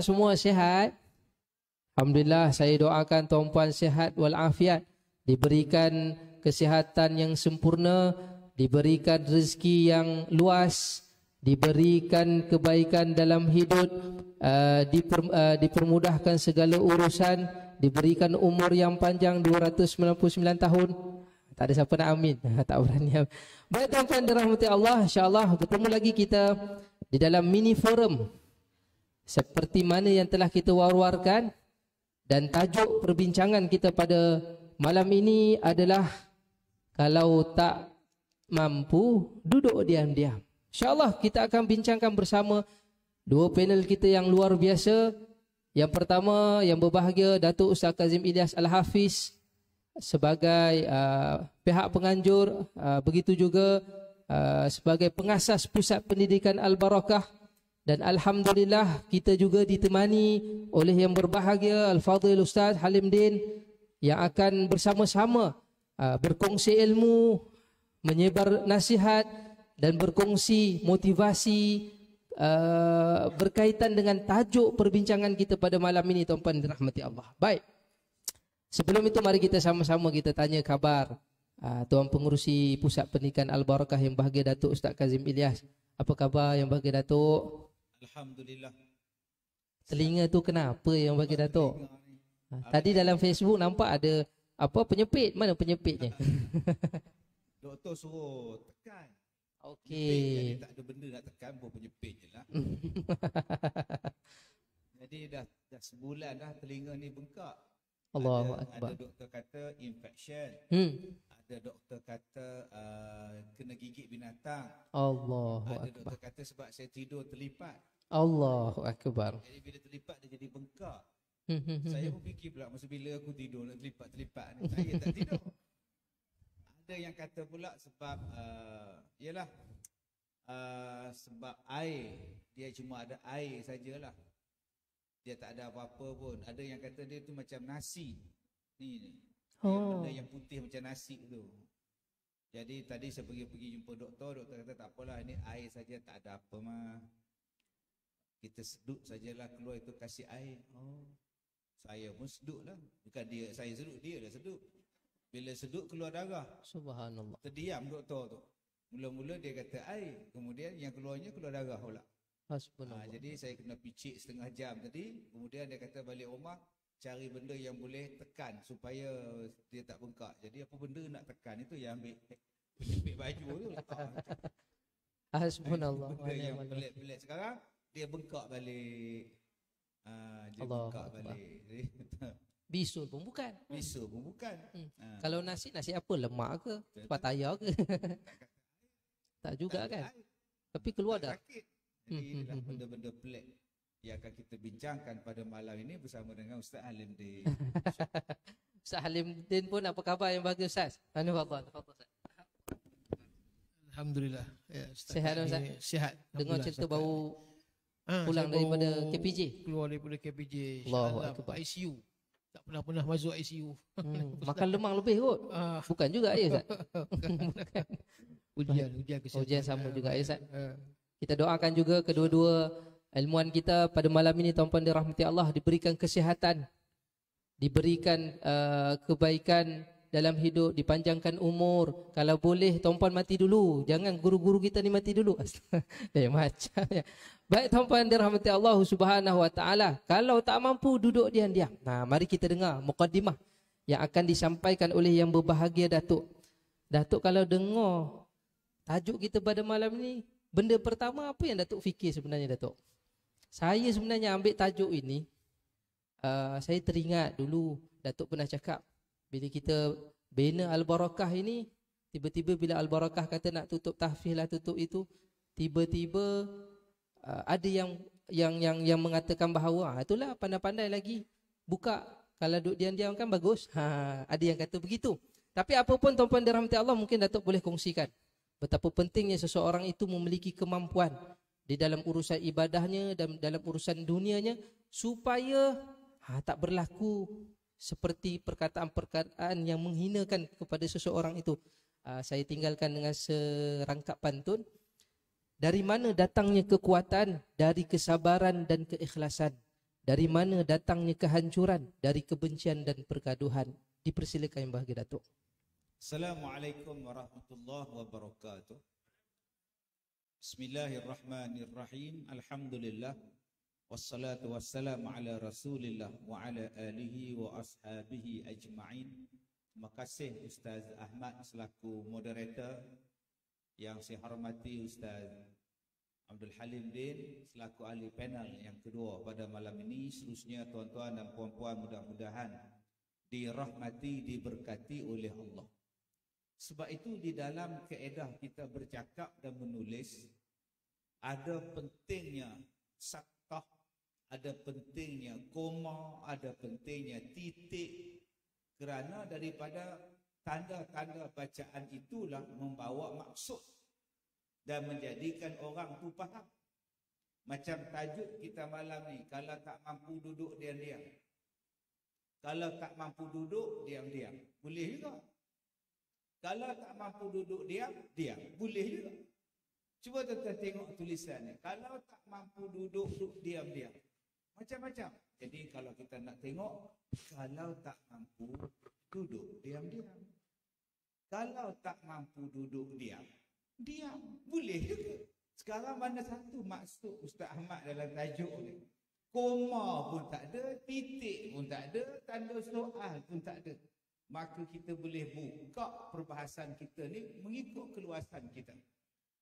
tuan-tuan semua sihat. Alhamdulillah saya doakan tuan tuan sihat walafiat. Diberikan kesihatan yang sempurna. Diberikan rezeki yang luas. Diberikan kebaikan dalam hidup. Eh, eh, dipermudahkan segala urusan. Diberikan umur yang panjang 299 tahun. Tak ada siapa nak amin. Tak berani amin. Baik tuan-tuan dan rahmati Allah. InsyaAllah bertemu lagi kita di dalam mini forum seperti mana yang telah kita war-warkan dan tajuk perbincangan kita pada malam ini adalah kalau tak mampu duduk diam-diam. insya kita akan bincangkan bersama dua panel kita yang luar biasa. Yang pertama yang berbahagia Datuk Ustaz Kazim Ilyas Al-Hafiz sebagai uh, pihak penganjur uh, begitu juga uh, sebagai pengasas Pusat Pendidikan Al-Barakah dan Alhamdulillah kita juga ditemani oleh yang berbahagia Al-Fadhil Ustaz Halim Din yang akan bersama-sama uh, berkongsi ilmu, menyebar nasihat dan berkongsi motivasi uh, berkaitan dengan tajuk perbincangan kita pada malam ini Tuan-Puan dirahmati Allah. Baik. Sebelum itu mari kita sama-sama kita tanya khabar uh, Tuan Pengurusi Pusat Pendidikan Al-Barakah yang bahagia Datuk Ustaz Kazim Ilyas. Apa khabar yang bahagia Datuk? Alhamdulillah. Telinga tu kenapa yang bagi Datuk? Ha, tadi dalam Facebook nampak ada apa penyepit? Mana penyepitnya? Doktor suruh tekan. Okey. Jadi Tak ada benda nak tekan pun penyepit je lah. Jadi dah, dah sebulan dah telinga ni bengkak. Allah ada, Allah ada doktor kata infection. Hmm ada doktor kata uh, kena gigit binatang. Allah ada akbar. Ada doktor kata sebab saya tidur terlipat. Allah akbar. Jadi bila terlipat dia jadi bengkak. saya pun fikir pula masa bila aku tidur nak terlipat-terlipat ni saya tak tidur. ada yang kata pula sebab uh, yalah uh, sebab air dia cuma ada air sajalah. Dia tak ada apa-apa pun. Ada yang kata dia tu macam nasi. Ni, ni Oh. Benda yang putih macam nasi tu. Jadi tadi saya pergi pergi jumpa doktor, doktor kata tak apalah ini air saja tak ada apa mah. Kita seduk sajalah keluar itu kasih air. Oh. Saya pun seduk lah. Bukan dia saya seduk, dia dah seduk. Bila seduk keluar darah. Subhanallah. Terdiam doktor tu. Mula-mula dia kata air, kemudian yang keluarnya keluar darah pula. Ha, jadi saya kena picit setengah jam tadi, kemudian dia kata balik rumah, cari benda yang boleh tekan supaya dia tak bengkak. Jadi apa benda nak tekan itu yang ambil penyempit baju tu lah. ah, Hasbunallah. Benda yang boleh. sekarang dia bengkak balik. Ha, dia Allah bengkak Allah. balik. Bisul pun bukan. Bisul pun bukan. Hmm. Ha. Kalau nasi, nasi apa? Lemak ke? Tepat tayar ke? tak juga tak kan? Tapi keluar tak dah. Rakit. Jadi hmm, hmm, hmm, hmm. benda-benda pelik yang akan kita bincangkan pada malam ini bersama dengan Ustaz Halim Din. Ustaz Halim Din pun apa khabar yang bagus Ustaz? Tanu Fadhal. Alhamdulillah. Ya, Ustaz sihat Ustaz? Dengar cerita baru ha, pulang daripada KPJ. Keluar daripada KPJ. Allah pak ICU. Tak pernah-pernah masuk ICU. Hmm. Makan lemang lebih kot. Uh. Bukan juga ya Ustaz? ujian, ujian Ujian sama juga ya Ustaz. Ah. Kita doakan juga kedua-dua ilmuan kita pada malam ini tuan-tuan dirahmati Allah diberikan kesihatan diberikan uh, kebaikan dalam hidup dipanjangkan umur kalau boleh tuan mati dulu jangan guru-guru kita ni mati dulu eh macam ya baik tuan-tuan dirahmati Allah Subhanahu wa taala kalau tak mampu duduk diam-diam nah mari kita dengar mukadimah yang akan disampaikan oleh yang berbahagia datuk datuk kalau dengar tajuk kita pada malam ni benda pertama apa yang datuk fikir sebenarnya datuk saya sebenarnya ambil tajuk ini uh, Saya teringat dulu Datuk pernah cakap Bila kita bina Al-Barakah ini Tiba-tiba bila Al-Barakah kata nak tutup tahfih lah tutup itu Tiba-tiba uh, ada yang yang yang yang mengatakan bahawa ah, Itulah pandai-pandai lagi Buka kalau duduk diam-diam kan bagus ha, Ada yang kata begitu Tapi apapun tuan-tuan dirahmati Allah mungkin Datuk boleh kongsikan Betapa pentingnya seseorang itu memiliki kemampuan di dalam urusan ibadahnya dan dalam urusan dunianya supaya ha, tak berlaku seperti perkataan-perkataan yang menghinakan kepada seseorang itu. Ha, saya tinggalkan dengan serangkap pantun. Dari mana datangnya kekuatan? Dari kesabaran dan keikhlasan. Dari mana datangnya kehancuran? Dari kebencian dan pergaduhan. Dipersilakan yang bahagia Datuk. Assalamualaikum warahmatullahi wabarakatuh. Bismillahirrahmanirrahim. Alhamdulillah. Wassalatu wassalamu ala rasulillah wa ala alihi wa ashabihi ajma'in. Terima kasih Ustaz Ahmad selaku moderator yang saya hormati Ustaz Abdul Halim Din selaku ahli panel yang kedua pada malam ini. Seterusnya tuan-tuan dan puan-puan mudah-mudahan dirahmati, diberkati oleh Allah. Sebab itu di dalam keedah kita bercakap dan menulis, ada pentingnya saktah, ada pentingnya koma, ada pentingnya titik. Kerana daripada tanda-tanda bacaan itulah membawa maksud dan menjadikan orang tu faham. Macam tajuk kita malam ni, kalau tak mampu duduk, diam-diam. Kalau tak mampu duduk, diam-diam. Boleh juga. Kalau tak mampu duduk diam, diam. Boleh juga. Cuba tuan-tuan tengok tulisannya. Kalau tak mampu duduk, duduk diam, diam. Macam-macam. Jadi kalau kita nak tengok, kalau tak mampu duduk, diam, diam. Kalau tak mampu duduk diam, diam. Boleh juga. Sekarang mana satu maksud Ustaz Ahmad dalam tajuk ni? Koma pun tak ada, titik pun tak ada, tanda soal pun tak ada maka kita boleh buka perbahasan kita ni mengikut keluasan kita.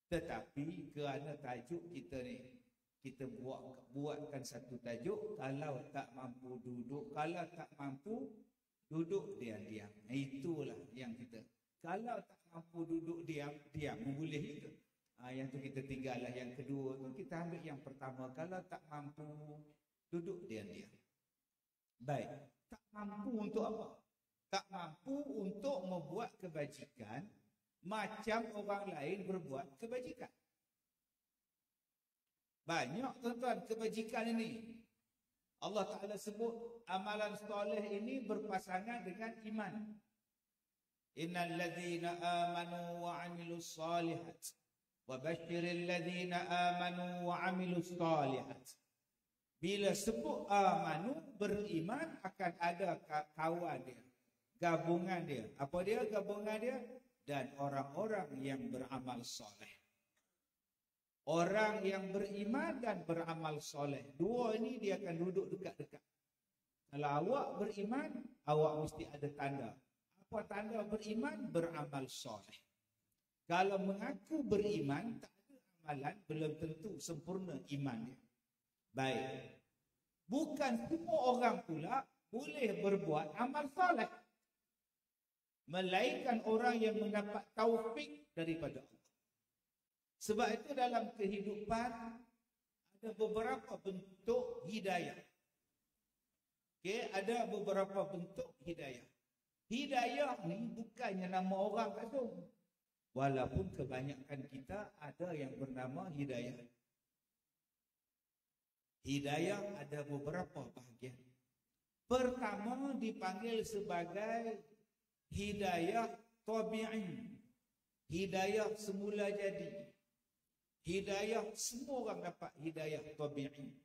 Tetapi kerana tajuk kita ni, kita buat buatkan satu tajuk, kalau tak mampu duduk, kalau tak mampu duduk diam-diam. Itulah yang kita. Kalau tak mampu duduk diam-diam, boleh itu. Ha, ah, yang tu kita tinggallah yang kedua tu. Kita ambil yang pertama. Kalau tak mampu duduk diam-diam. Baik. Tak mampu untuk apa? tak mampu untuk membuat kebajikan macam orang lain berbuat kebajikan. Banyak tuan-tuan kebajikan ini. Allah Ta'ala sebut amalan soleh ini berpasangan dengan iman. Innal ladhina amanu wa amilus salihat. Wabashiril ladhina amanu wa amilus salihat. Bila sebut amanu beriman akan ada kawan dia gabungan dia. Apa dia gabungan dia? Dan orang-orang yang beramal soleh. Orang yang beriman dan beramal soleh. Dua ini dia akan duduk dekat-dekat. Kalau awak beriman, awak mesti ada tanda. Apa tanda beriman? Beramal soleh. Kalau mengaku beriman, tak ada amalan, belum tentu sempurna imannya. Baik. Bukan semua orang pula boleh berbuat amal soleh melainkan orang yang mendapat taufik daripada Allah. Sebab itu dalam kehidupan ada beberapa bentuk hidayah. Okay, ada beberapa bentuk hidayah. Hidayah ni bukannya nama orang tu. Walaupun kebanyakan kita ada yang bernama hidayah. Hidayah ada beberapa bahagian. Pertama dipanggil sebagai hidayah tabi'i hidayah semula jadi hidayah semua orang dapat hidayah tabi'i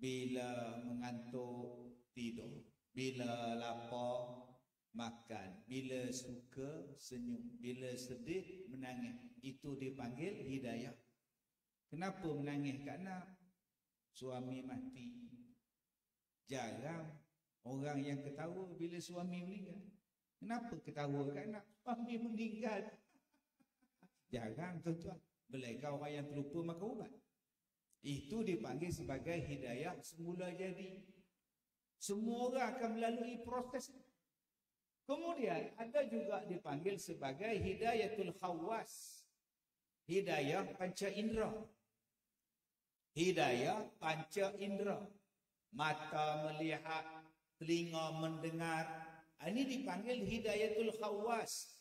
bila mengantuk tidur bila lapar makan bila suka senyum bila sedih menangis itu dipanggil hidayah kenapa menangis kerana suami mati jarang orang yang ketawa bila suami meninggal Kenapa ketawa kat anak? Pambi meninggal. Jangan tuan-tuan. Belaikan orang yang terlupa makan ubat. Itu dipanggil sebagai hidayah semula jadi. Semua orang akan melalui proses Kemudian ada juga dipanggil sebagai hidayatul khawas. Hidayah panca indera. Hidayah panca indera. Mata melihat, telinga mendengar, Ah, ini dipanggil hidayatul khawas.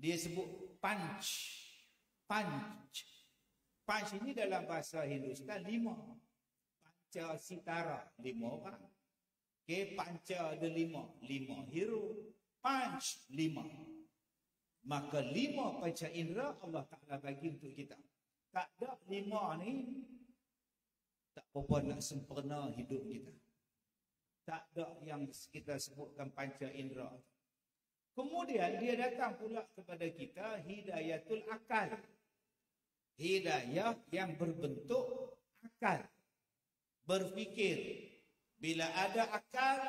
Dia sebut punch. Punch. Punch ini dalam bahasa Hindustan lima. Panca sitara. Lima orang. Okay, panca ada lima. Lima hero. Punch lima. Maka lima panca indera Allah Ta'ala bagi untuk kita. Tak ada lima ni tak apa nak sempurna hidup kita tak ada yang kita sebutkan panca indera. Kemudian dia datang pula kepada kita hidayatul akal. Hidayah yang berbentuk akal. Berfikir. Bila ada akal,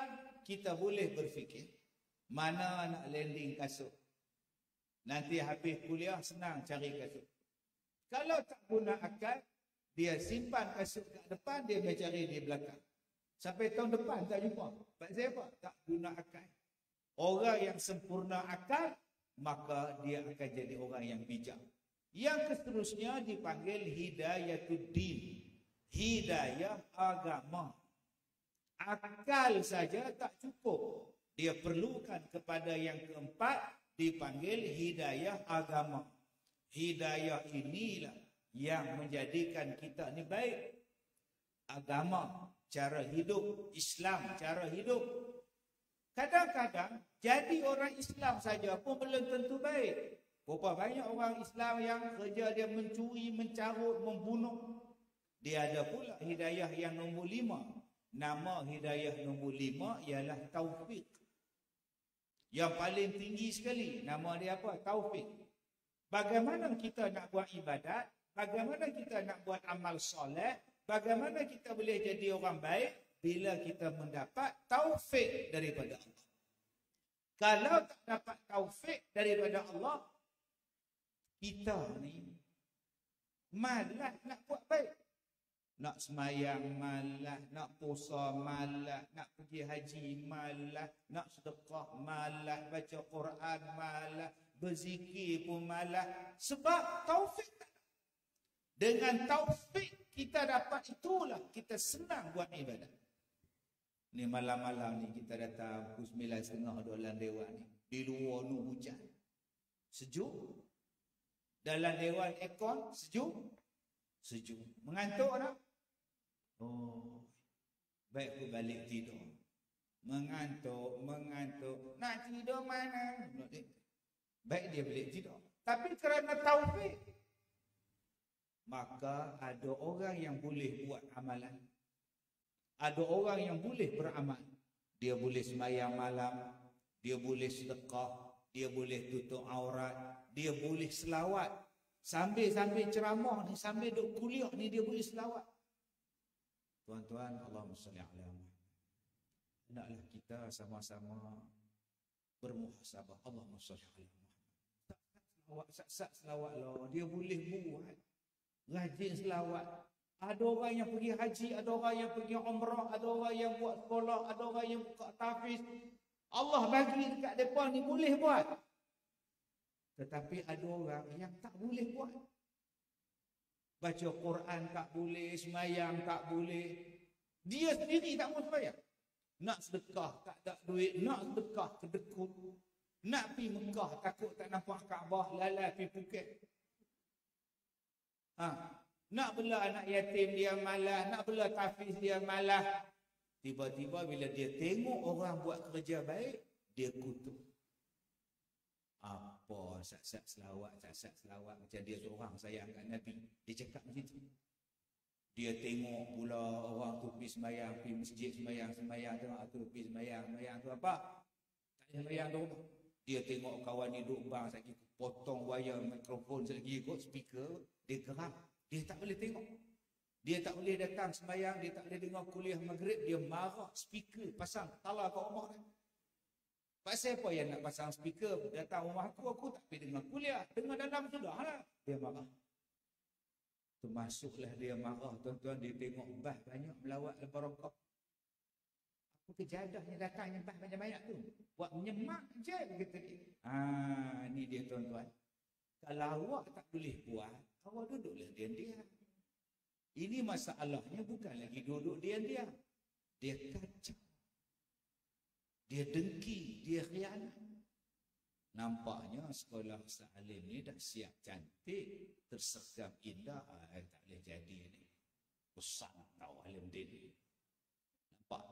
kita boleh berfikir. Mana nak landing kasut? Nanti habis kuliah, senang cari kasut. Kalau tak guna akal, dia simpan kasut kat depan, dia mencari di belakang. Sampai tahun depan tak jumpa. Sebab saya apa? Tak guna akal. Orang yang sempurna akal, maka dia akan jadi orang yang bijak. Yang seterusnya dipanggil hidayah hidayatuddin. Hidayah agama. Akal saja tak cukup. Dia perlukan kepada yang keempat dipanggil hidayah agama. Hidayah inilah yang menjadikan kita ni baik. Agama cara hidup Islam, cara hidup. Kadang-kadang jadi orang Islam saja pun belum tentu baik. Berapa banyak orang Islam yang kerja dia mencuri, mencarut, membunuh. Dia ada pula hidayah yang nombor lima. Nama hidayah nombor lima ialah Taufik. Yang paling tinggi sekali. Nama dia apa? Taufik. Bagaimana kita nak buat ibadat? Bagaimana kita nak buat amal soleh? bagaimana kita boleh jadi orang baik bila kita mendapat taufik daripada Allah. Kalau tak dapat taufik daripada Allah, kita ni malas nak buat baik. Nak semayang malas, nak puasa malas, nak pergi haji malas, nak sedekah malas, baca Quran malas, berzikir pun malas. Sebab taufik tak. Dengan taufik kita dapat itulah kita senang buat ibadah. Ni malam-malam ni kita datang pukul 9.30 dalam dewan ni. Di luar ni hujan. Sejuk. Dalam dewan ekon sejuk. Sejuk. Mengantuk tak? Oh. Baik aku balik tidur. Mengantuk, mengantuk. Nak tidur mana? Baik dia balik tidur. Tapi kerana taufik, maka ada orang yang boleh buat amalan. Ada orang yang boleh beramal. Dia boleh semayang malam, dia boleh sedekah, dia boleh tutup aurat, dia boleh selawat. Sambil-sambil ceramah ni, sambil duk kuliah ni, dia boleh selawat. Tuan-tuan, Allah SWT. Naklah kita sama-sama bermuhasabah. Allah SWT. Sat-sat selawat lah. Dia boleh buat rajin selawat. Ada orang yang pergi haji, ada orang yang pergi umrah, ada orang yang buat sekolah, ada orang yang buka tahfiz. Allah bagi dekat depa ni boleh buat. Tetapi ada orang yang tak boleh buat. Baca Quran tak boleh, semayang tak boleh. Dia sendiri tak mahu semayang. Nak sedekah tak ada duit, nak sedekah kedekut. Nak pergi Mekah takut tak nampak Kaabah, lalai pergi Phuket. Ha. Nak bela anak yatim dia malah, nak bela tafiz dia malah. Tiba-tiba bila dia tengok orang buat kerja baik, dia kutuk. Apa sat-sat selawat, sat-sat selawat macam dia seorang sayang kat Nabi. Dia cakap macam tu. Dia tengok pula orang tu pergi semayang, pergi masjid semayang, semayang tengok ah, tu pergi semayang, semayang tu apa? Tak ada tu. Dia tengok kawan ni duduk bang sakit, potong wayar mikrofon sakit, kot speaker. Dia geram. Dia tak boleh tengok. Dia tak boleh datang sembahyang. Dia tak boleh dengar kuliah maghrib. Dia marah speaker pasang talar kat rumah dia. Pasal apa yang nak pasang speaker datang rumah aku, aku tak pergi dengar kuliah. Dengar dalam tu dah lah. Dia marah. Termasuklah dia marah tuan-tuan. Dia tengok bah banyak melawat al-barakah. Apa kejadahnya datangnya bah banyak-banyak tu? Buat menyemak je kata dia. Ah, ni dia tuan-tuan. Kalau awak tak boleh buat, Awak duduklah diam-diam. Ya? Ini masalahnya bukan lagi duduk diam-diam. Ya. Dia kacau. Dia dengki. Dia khianat. Nampaknya sekolah sealim ni dah siap cantik. Tersegap indah. Eh, tak boleh jadi ni. Besar tahu alim dia Nampak?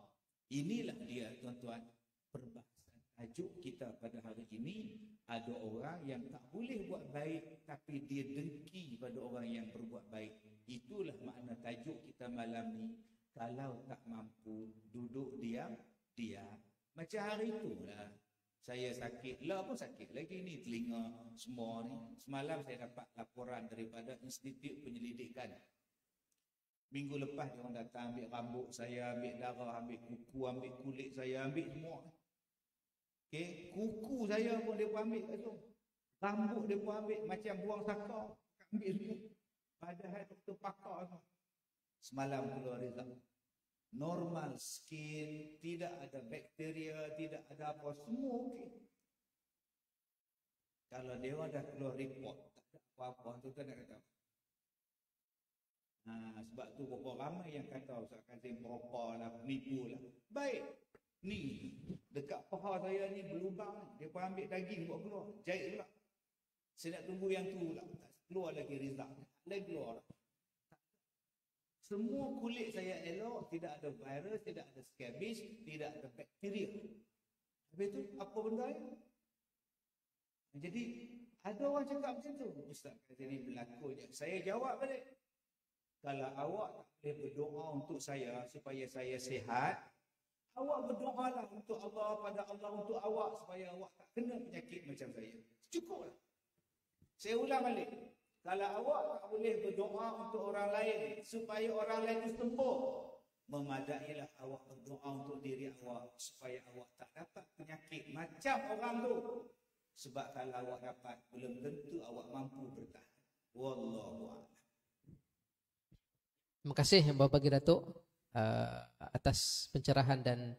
Inilah dia tuan-tuan. Perbahasan tajuk kita pada hari ini ada orang yang tak boleh buat baik tapi dia dengki pada orang yang berbuat baik itulah makna tajuk kita malam ni kalau tak mampu duduk diam dia macam hari lah saya sakit lah pun sakit lagi ni telinga semua ni semalam saya dapat laporan daripada institut penyelidikan minggu lepas dia orang datang ambil rambut saya ambil darah ambil kuku ambil kulit saya ambil semua Okay. Kuku saya pun dia pun ambil kat situ. Rambut dia pun ambil macam buang saka. Ambil semua. Padahal itu pakar tu. Semalam keluar rezam. Normal skin, tidak ada bakteria, tidak ada apa. Semua okey. Kalau dia dah keluar report, apa-apa. tu tak nak kata. Ha, sebab tu berapa ramai yang kata Ustaz Kazim berapa lah, menipu lah. Baik, ni dekat paha saya ni berlubang dia pun ambil daging buat keluar jahit pula saya nak tunggu yang tu pula tak keluar lagi rizal tak ada keluar semua kulit saya elok tidak ada virus tidak ada scabies tidak ada bakteria habis tu apa benda ni ya? jadi ada orang cakap macam tu ustaz kata ni berlaku je saya jawab balik kalau awak tak boleh berdoa untuk saya supaya saya sihat, Awak berdoa lah untuk Allah pada Allah untuk awak supaya awak tak kena penyakit macam saya. Cukuplah. Saya ulang balik. Kalau awak tak boleh berdoa untuk orang lain supaya orang lain itu sembuh, memadailah awak berdoa untuk diri awak supaya awak tak dapat penyakit macam orang tu. Sebab kalau awak dapat, belum tentu awak mampu bertahan. Wallahu a'lam. Terima kasih Bapak Pagi Datuk uh, atas pencerahan dan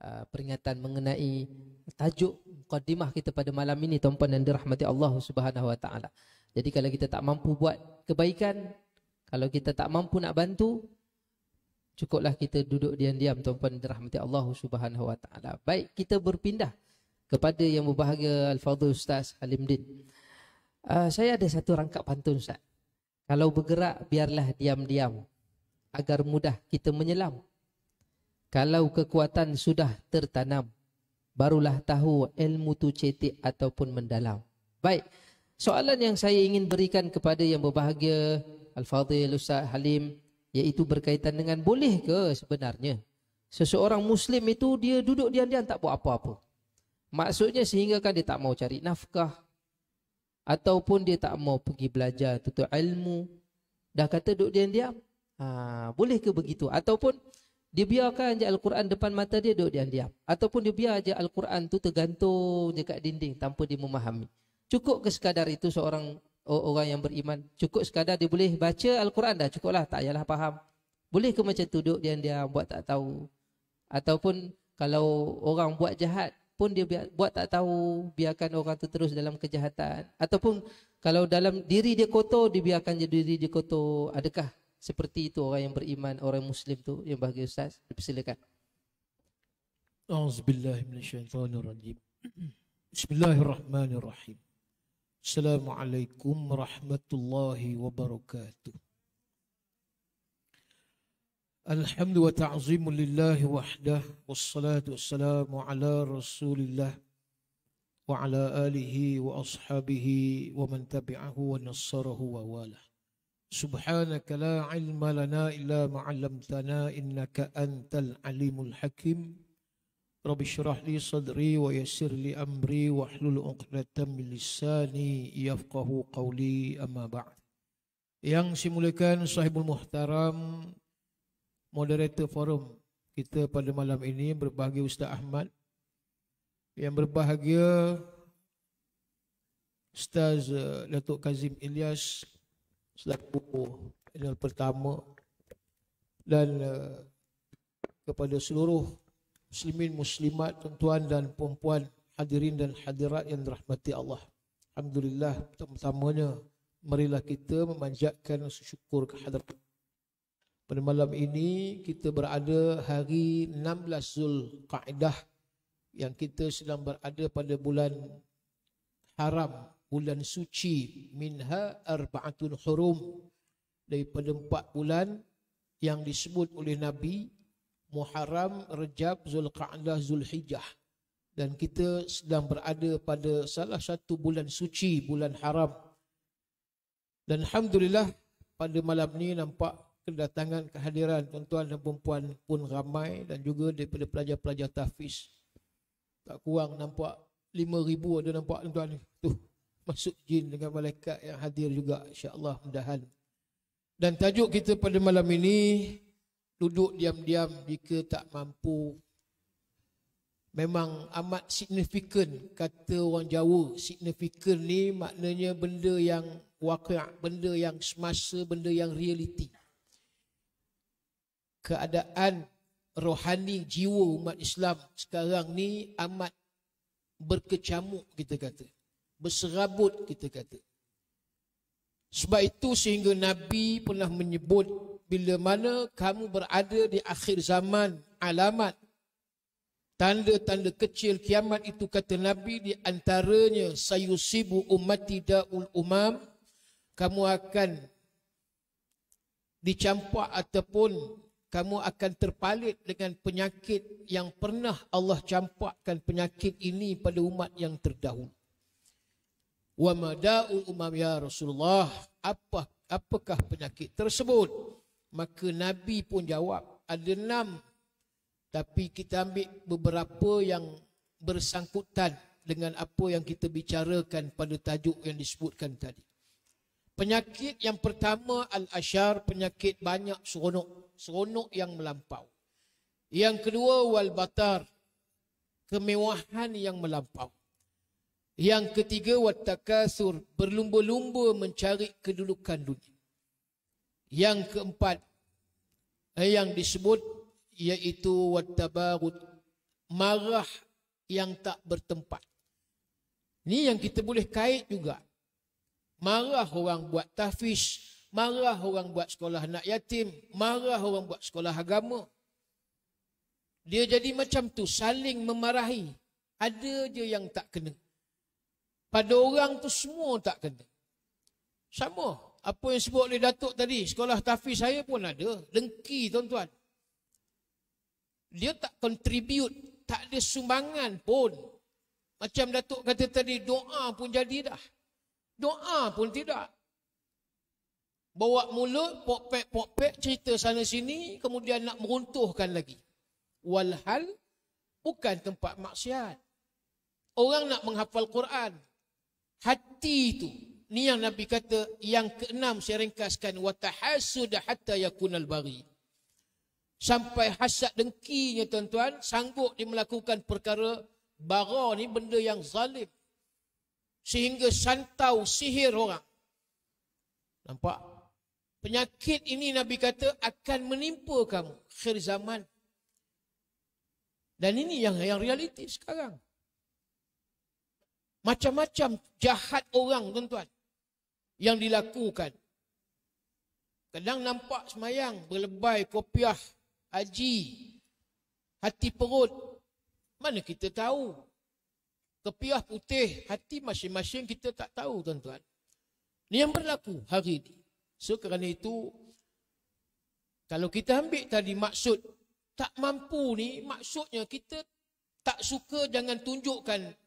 uh, peringatan mengenai tajuk mukadimah kita pada malam ini tuan-tuan dan dirahmati Allah Subhanahu wa taala. Jadi kalau kita tak mampu buat kebaikan, kalau kita tak mampu nak bantu, cukuplah kita duduk diam-diam tuan-tuan dan dirahmati Allah Subhanahu wa taala. Baik, kita berpindah kepada yang berbahagia Al-Fadhil Ustaz Halimuddin. Uh, saya ada satu rangkap pantun Ustaz. Kalau bergerak biarlah diam-diam agar mudah kita menyelam. Kalau kekuatan sudah tertanam, barulah tahu ilmu tu cetik ataupun mendalam. Baik, soalan yang saya ingin berikan kepada yang berbahagia, Al-Fadhil Ustaz Halim, iaitu berkaitan dengan boleh ke sebenarnya? Seseorang Muslim itu dia duduk diam-diam tak buat apa-apa. Maksudnya sehingga kan dia tak mau cari nafkah ataupun dia tak mau pergi belajar tutup ilmu. Dah kata duduk diam-diam. Ha, boleh ke begitu? Ataupun dia biarkan je Al-Quran depan mata dia duduk diam-diam. Ataupun dia biar je Al-Quran tu tergantung je kat dinding tanpa dia memahami. Cukup ke sekadar itu seorang orang yang beriman? Cukup sekadar dia boleh baca Al-Quran dah? Cukup lah, tak payahlah faham. Boleh ke macam tu duduk diam-diam buat tak tahu? Ataupun kalau orang buat jahat pun dia biar, buat tak tahu, biarkan orang tu terus dalam kejahatan. Ataupun kalau dalam diri dia kotor, dibiarkan je diri dia kotor. Adakah seperti itu orang yang beriman, orang muslim tu yang bahagia Ustaz? Dipersilakan. A'udzubillahi minasyaitonirrajim. Bismillahirrahmanirrahim. Assalamualaikum warahmatullahi wabarakatuh. Alhamdu wa ta'zimu lillahi wahdah Wassalatu wassalamu ala rasulillah Wa ala alihi wa ashabihi Wa man tabi'ahu wa nassarahu wa walah Subhanaka la ilma lana illa ma'alamtana innaka antal alimul hakim. Rabbi syurah li sadri wa yasir li amri wa hlul uqlatan min lisani yafqahu qawli amma ba'd. Yang simulakan sahibul muhtaram, moderator forum kita pada malam ini berbahagia Ustaz Ahmad. Yang berbahagia Ustaz Datuk Kazim Ilyas selaku panel pertama dan eh, kepada seluruh muslimin muslimat tuan-tuan dan puan-puan hadirin dan hadirat yang dirahmati Allah. Alhamdulillah pertama-tamanya marilah kita memanjatkan syukur kepada Pada malam ini kita berada hari 16 Zul Zulqaidah yang kita sedang berada pada bulan haram bulan suci minha arba'atun hurum daripada empat bulan yang disebut oleh Nabi Muharram, Rejab, Zulqa'dah, Zulhijjah dan kita sedang berada pada salah satu bulan suci, bulan haram dan Alhamdulillah pada malam ni nampak kedatangan kehadiran tuan-tuan dan perempuan pun ramai dan juga daripada pelajar-pelajar tahfiz tak kurang nampak 5,000 ada nampak tuan-tuan ni. Tuh, masuk jin dengan malaikat yang hadir juga insya-Allah mudah-mudahan. Dan tajuk kita pada malam ini duduk diam-diam jika tak mampu memang amat signifikan kata orang Jawa signifikan ni maknanya benda yang wakil, benda yang semasa, benda yang realiti. Keadaan rohani jiwa umat Islam sekarang ni amat berkecamuk kita kata berserabut kita kata. Sebab itu sehingga Nabi pernah menyebut bila mana kamu berada di akhir zaman alamat. Tanda-tanda kecil kiamat itu kata Nabi di antaranya sayusibu ummati da'ul umam. Kamu akan dicampak ataupun kamu akan terpalit dengan penyakit yang pernah Allah campakkan penyakit ini pada umat yang terdahulu. Wa mada'ul umam ya Rasulullah. Apa apakah penyakit tersebut? Maka Nabi pun jawab. Ada enam. Tapi kita ambil beberapa yang bersangkutan dengan apa yang kita bicarakan pada tajuk yang disebutkan tadi. Penyakit yang pertama al ashar penyakit banyak seronok, seronok yang melampau. Yang kedua wal batar kemewahan yang melampau. Yang ketiga watakasur berlumba-lumba mencari kedudukan dunia. Yang keempat eh, yang disebut iaitu watabarut marah yang tak bertempat. Ini yang kita boleh kait juga. Marah orang buat tahfiz, marah orang buat sekolah anak yatim, marah orang buat sekolah agama. Dia jadi macam tu saling memarahi. Ada je yang tak kena pada orang tu semua tak kena. Sama. Apa yang sebut oleh Datuk tadi, sekolah tafiz saya pun ada. Dengki tuan-tuan. Dia tak contribute, tak ada sumbangan pun. Macam Datuk kata tadi, doa pun jadi dah. Doa pun tidak. Bawa mulut, pokpek-pokpek, cerita sana sini, kemudian nak meruntuhkan lagi. Walhal, bukan tempat maksiat. Orang nak menghafal Quran, hati itu ni yang nabi kata yang keenam saya ringkaskan watahasud hatta yakunal bari sampai hasad dengkinya tuan-tuan sanggup dia melakukan perkara bara ni benda yang zalim sehingga santau sihir orang nampak penyakit ini nabi kata akan menimpa kamu akhir zaman dan ini yang yang realiti sekarang macam-macam jahat orang tuan-tuan yang dilakukan. Kadang nampak semayang, berlebay, kopiah, haji, hati perut. Mana kita tahu? Kopiah putih, hati masing-masing kita tak tahu tuan-tuan. Ini yang berlaku hari ini. So kerana itu, kalau kita ambil tadi maksud tak mampu ni, maksudnya kita tak suka jangan tunjukkan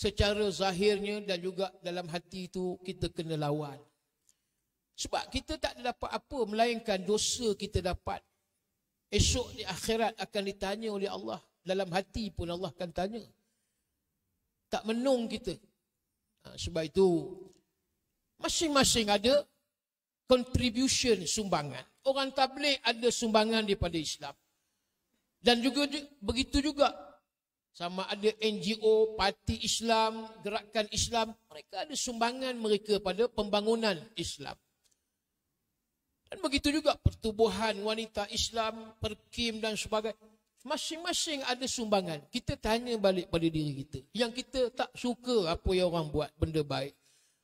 secara zahirnya dan juga dalam hati itu kita kena lawan. Sebab kita tak ada dapat apa melainkan dosa kita dapat. Esok di akhirat akan ditanya oleh Allah. Dalam hati pun Allah akan tanya. Tak menung kita. Ha, sebab itu masing-masing ada contribution sumbangan. Orang tabligh ada sumbangan daripada Islam. Dan juga begitu juga sama ada NGO, parti Islam, gerakan Islam, mereka ada sumbangan mereka pada pembangunan Islam. Dan begitu juga pertubuhan wanita Islam, perkim dan sebagainya. Masing-masing ada sumbangan. Kita tanya balik pada diri kita. Yang kita tak suka apa yang orang buat, benda baik.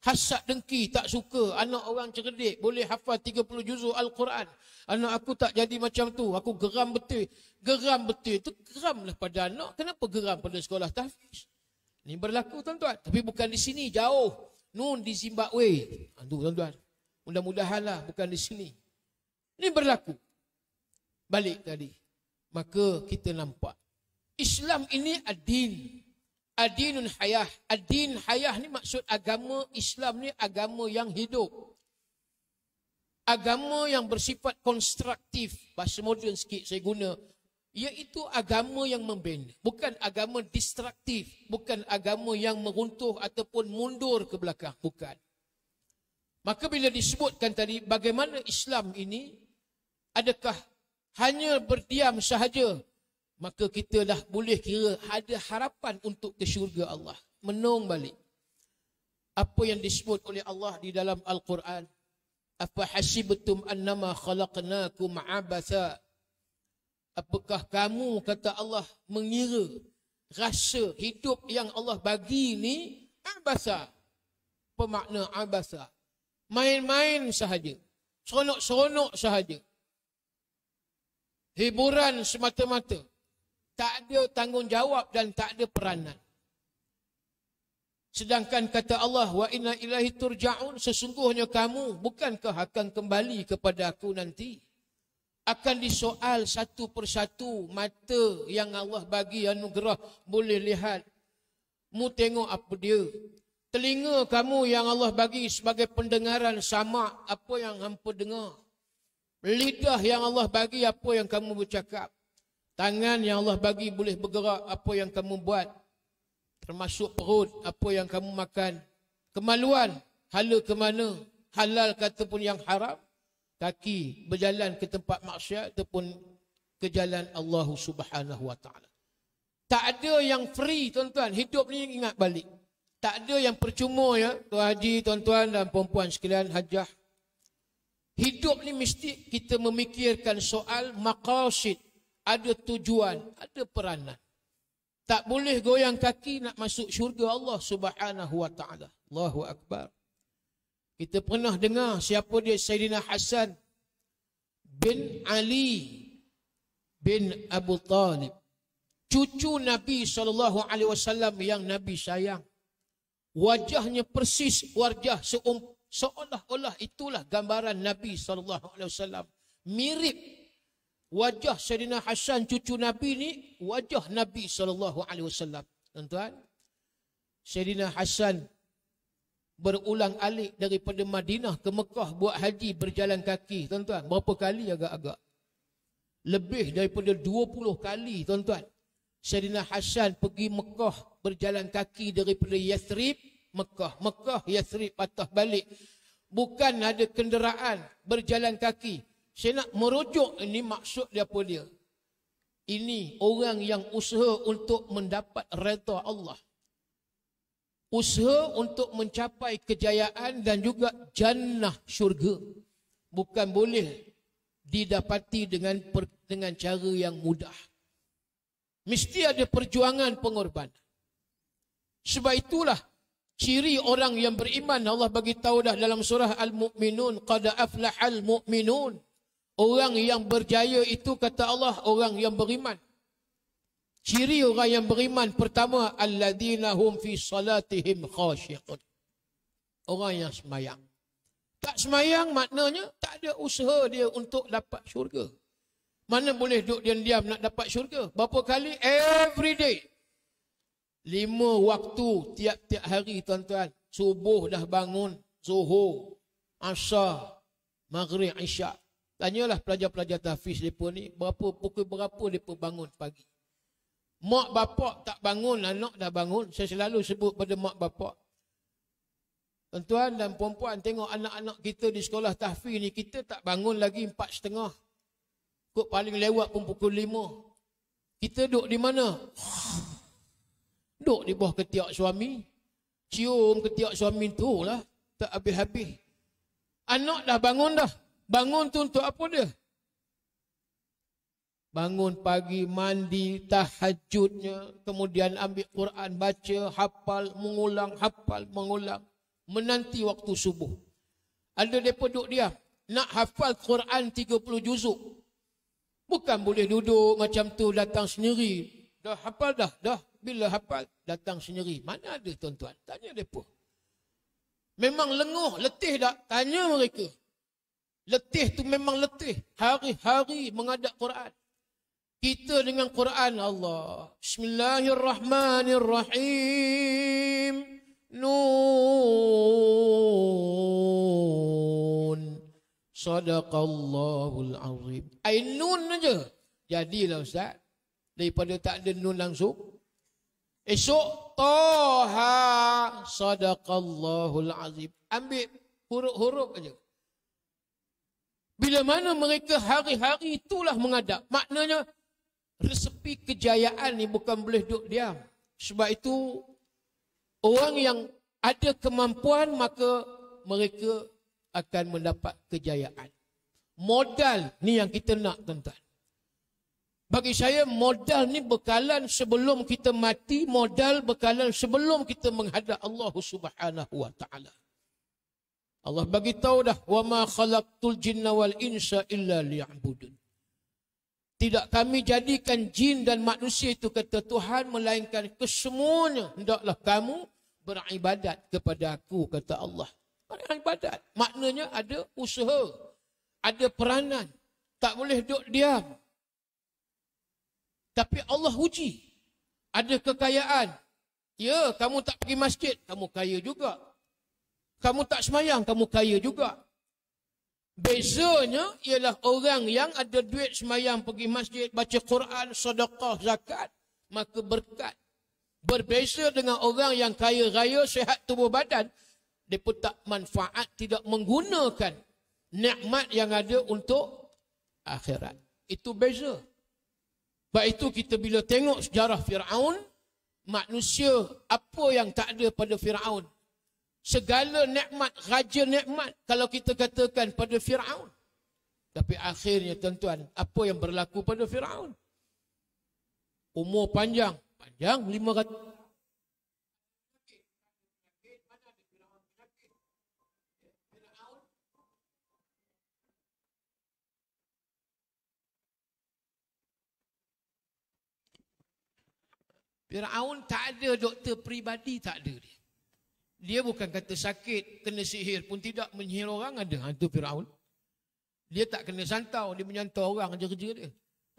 Hasad dengki, tak suka. Anak orang cerdik, boleh hafal 30 juzul Al-Quran. Anak aku tak jadi macam tu. Aku geram betul. Geram betul itu geramlah pada anak. Kenapa geram pada sekolah tahfiz? Ini berlaku tuan-tuan. Tapi bukan di sini, jauh. Nun di Zimbabwe. Itu ha, tuan-tuan. Mudah-mudahanlah bukan di sini. Ini berlaku. Balik tadi. Maka kita nampak. Islam ini adil. Ad Adinun hayah. Adin hayah ni maksud agama Islam ni agama yang hidup. Agama yang bersifat konstruktif. Bahasa modern sikit saya guna. Iaitu agama yang membina. Bukan agama destruktif. Bukan agama yang meruntuh ataupun mundur ke belakang. Bukan. Maka bila disebutkan tadi bagaimana Islam ini adakah hanya berdiam sahaja maka kita dah boleh kira ada harapan untuk ke syurga Allah. Menung balik. Apa yang disebut oleh Allah di dalam Al-Quran. Apa hasibatum annama khalaqnakum abasa. Apakah kamu, kata Allah, mengira rasa hidup yang Allah bagi ni abasa. Pemakna abasa. Main-main sahaja. Seronok-seronok sahaja. Hiburan semata-mata tak ada tanggungjawab dan tak ada peranan. Sedangkan kata Allah, wa inna ilahi turja'un, sesungguhnya kamu bukankah akan kembali kepada aku nanti? Akan disoal satu persatu mata yang Allah bagi anugerah boleh lihat. Mu tengok apa dia. Telinga kamu yang Allah bagi sebagai pendengaran sama apa yang hampa dengar. Lidah yang Allah bagi apa yang kamu bercakap. Tangan yang Allah bagi boleh bergerak apa yang kamu buat. Termasuk perut, apa yang kamu makan. Kemaluan, hala ke mana. Halal kata pun yang haram. Kaki berjalan ke tempat maksyiat ataupun ke jalan Allah subhanahu wa ta'ala. Tak ada yang free tuan-tuan. Hidup ni ingat balik. Tak ada yang percuma ya. Tuan Haji, tuan-tuan dan perempuan sekalian hajah. Hidup ni mesti kita memikirkan soal maqasid ada tujuan, ada peranan. Tak boleh goyang kaki nak masuk syurga Allah subhanahu wa ta'ala. Allahu Akbar. Kita pernah dengar siapa dia Sayyidina Hassan bin Ali bin Abu Talib. Cucu Nabi SAW yang Nabi sayang. Wajahnya persis wajah seolah-olah itulah gambaran Nabi SAW. Mirip wajah Sayyidina Hasan cucu Nabi ni wajah Nabi saw. alaihi wasallam. Tuan-tuan, Sayyidina Hasan berulang alik daripada Madinah ke Mekah buat haji berjalan kaki, tuan-tuan. Berapa kali agak-agak? Lebih daripada 20 kali, tuan-tuan. Sayyidina Hasan pergi Mekah berjalan kaki daripada Yathrib, Mekah. Mekah, Yathrib patah balik. Bukan ada kenderaan berjalan kaki. Saya nak merujuk ini maksud dia apa dia. Ini orang yang usaha untuk mendapat reda Allah. Usaha untuk mencapai kejayaan dan juga jannah syurga. Bukan boleh didapati dengan per, dengan cara yang mudah. Mesti ada perjuangan pengorbanan. Sebab itulah ciri orang yang beriman Allah bagi tahu dah dalam surah Al-Mu'minun Qada'aflah Al mu'minun Orang yang berjaya itu kata Allah orang yang beriman. Ciri orang yang beriman pertama alladzina hum fi salatihim khashiyun. Orang yang semayang. Tak semayang maknanya tak ada usaha dia untuk dapat syurga. Mana boleh duduk diam-diam nak dapat syurga? Berapa kali? Every day. Lima waktu tiap-tiap hari tuan-tuan. Subuh dah bangun. Zuhur. Asar. Maghrib. Isyak. Tanyalah pelajar-pelajar tahfiz mereka ni, berapa pukul berapa mereka bangun pagi. Mak bapak tak bangun, anak dah bangun. Saya selalu sebut pada mak bapak. Tuan-tuan dan perempuan tengok anak-anak kita di sekolah tahfiz ni, kita tak bangun lagi empat setengah. Kok paling lewat pun pukul lima. Kita duduk di mana? Duduk di bawah ketiak suami. Cium ketiak suami tu lah. Tak habis-habis. Anak dah bangun dah. Bangun tu untuk apa dia? Bangun pagi, mandi, tahajudnya. Kemudian ambil Quran, baca, hafal, mengulang, hafal, mengulang. Menanti waktu subuh. Ada dia duduk dia. Nak hafal Quran 30 juzuk. Bukan boleh duduk macam tu datang sendiri. Dah hafal dah. Dah bila hafal datang sendiri. Mana ada tuan-tuan? Tanya mereka. Memang lenguh, letih tak? Tanya mereka. Letih tu memang letih. Hari-hari mengadap Quran. Kita dengan Quran Allah. Bismillahirrahmanirrahim. Nun. Sadaqallahul azim. Ain nun aja. Jadilah ustaz. Daripada tak ada nun langsung. Esok toha sadaqallahul azim. Ambil huruf-huruf aja. -huruf bila mana mereka hari-hari itulah mengadap. Maknanya, resepi kejayaan ni bukan boleh duduk diam. Sebab itu, orang yang ada kemampuan, maka mereka akan mendapat kejayaan. Modal ni yang kita nak tuan-tuan. Bagi saya modal ni bekalan sebelum kita mati, modal bekalan sebelum kita menghadap Allah Subhanahu Wa Taala. Allah bagi tahu dah wa ma khalaqtul jinna wal insa illa liya'budun. Tidak kami jadikan jin dan manusia itu kata Tuhan melainkan kesemuanya hendaklah kamu beribadat kepada aku kata Allah. Beribadat maknanya ada usaha, ada peranan. Tak boleh duduk diam. Tapi Allah uji. Ada kekayaan. Ya, kamu tak pergi masjid, kamu kaya juga. Kamu tak semayang, kamu kaya juga. Bezanya ialah orang yang ada duit semayang pergi masjid, baca Quran, sedekah, zakat. Maka berkat. Berbeza dengan orang yang kaya raya, sehat tubuh badan. Dia pun tak manfaat, tidak menggunakan nikmat yang ada untuk akhirat. Itu beza. Sebab itu kita bila tengok sejarah Fir'aun, manusia apa yang tak ada pada Fir'aun? segala nikmat raja nikmat kalau kita katakan pada Firaun tapi akhirnya tuan-tuan apa yang berlaku pada Firaun umur panjang panjang 500 Firaun tak ada doktor peribadi, tak ada dia. Dia bukan kata sakit, kena sihir pun tidak menyihir orang ada ha, itu Firaun. Dia tak kena santau, dia menyantau orang je kerja dia.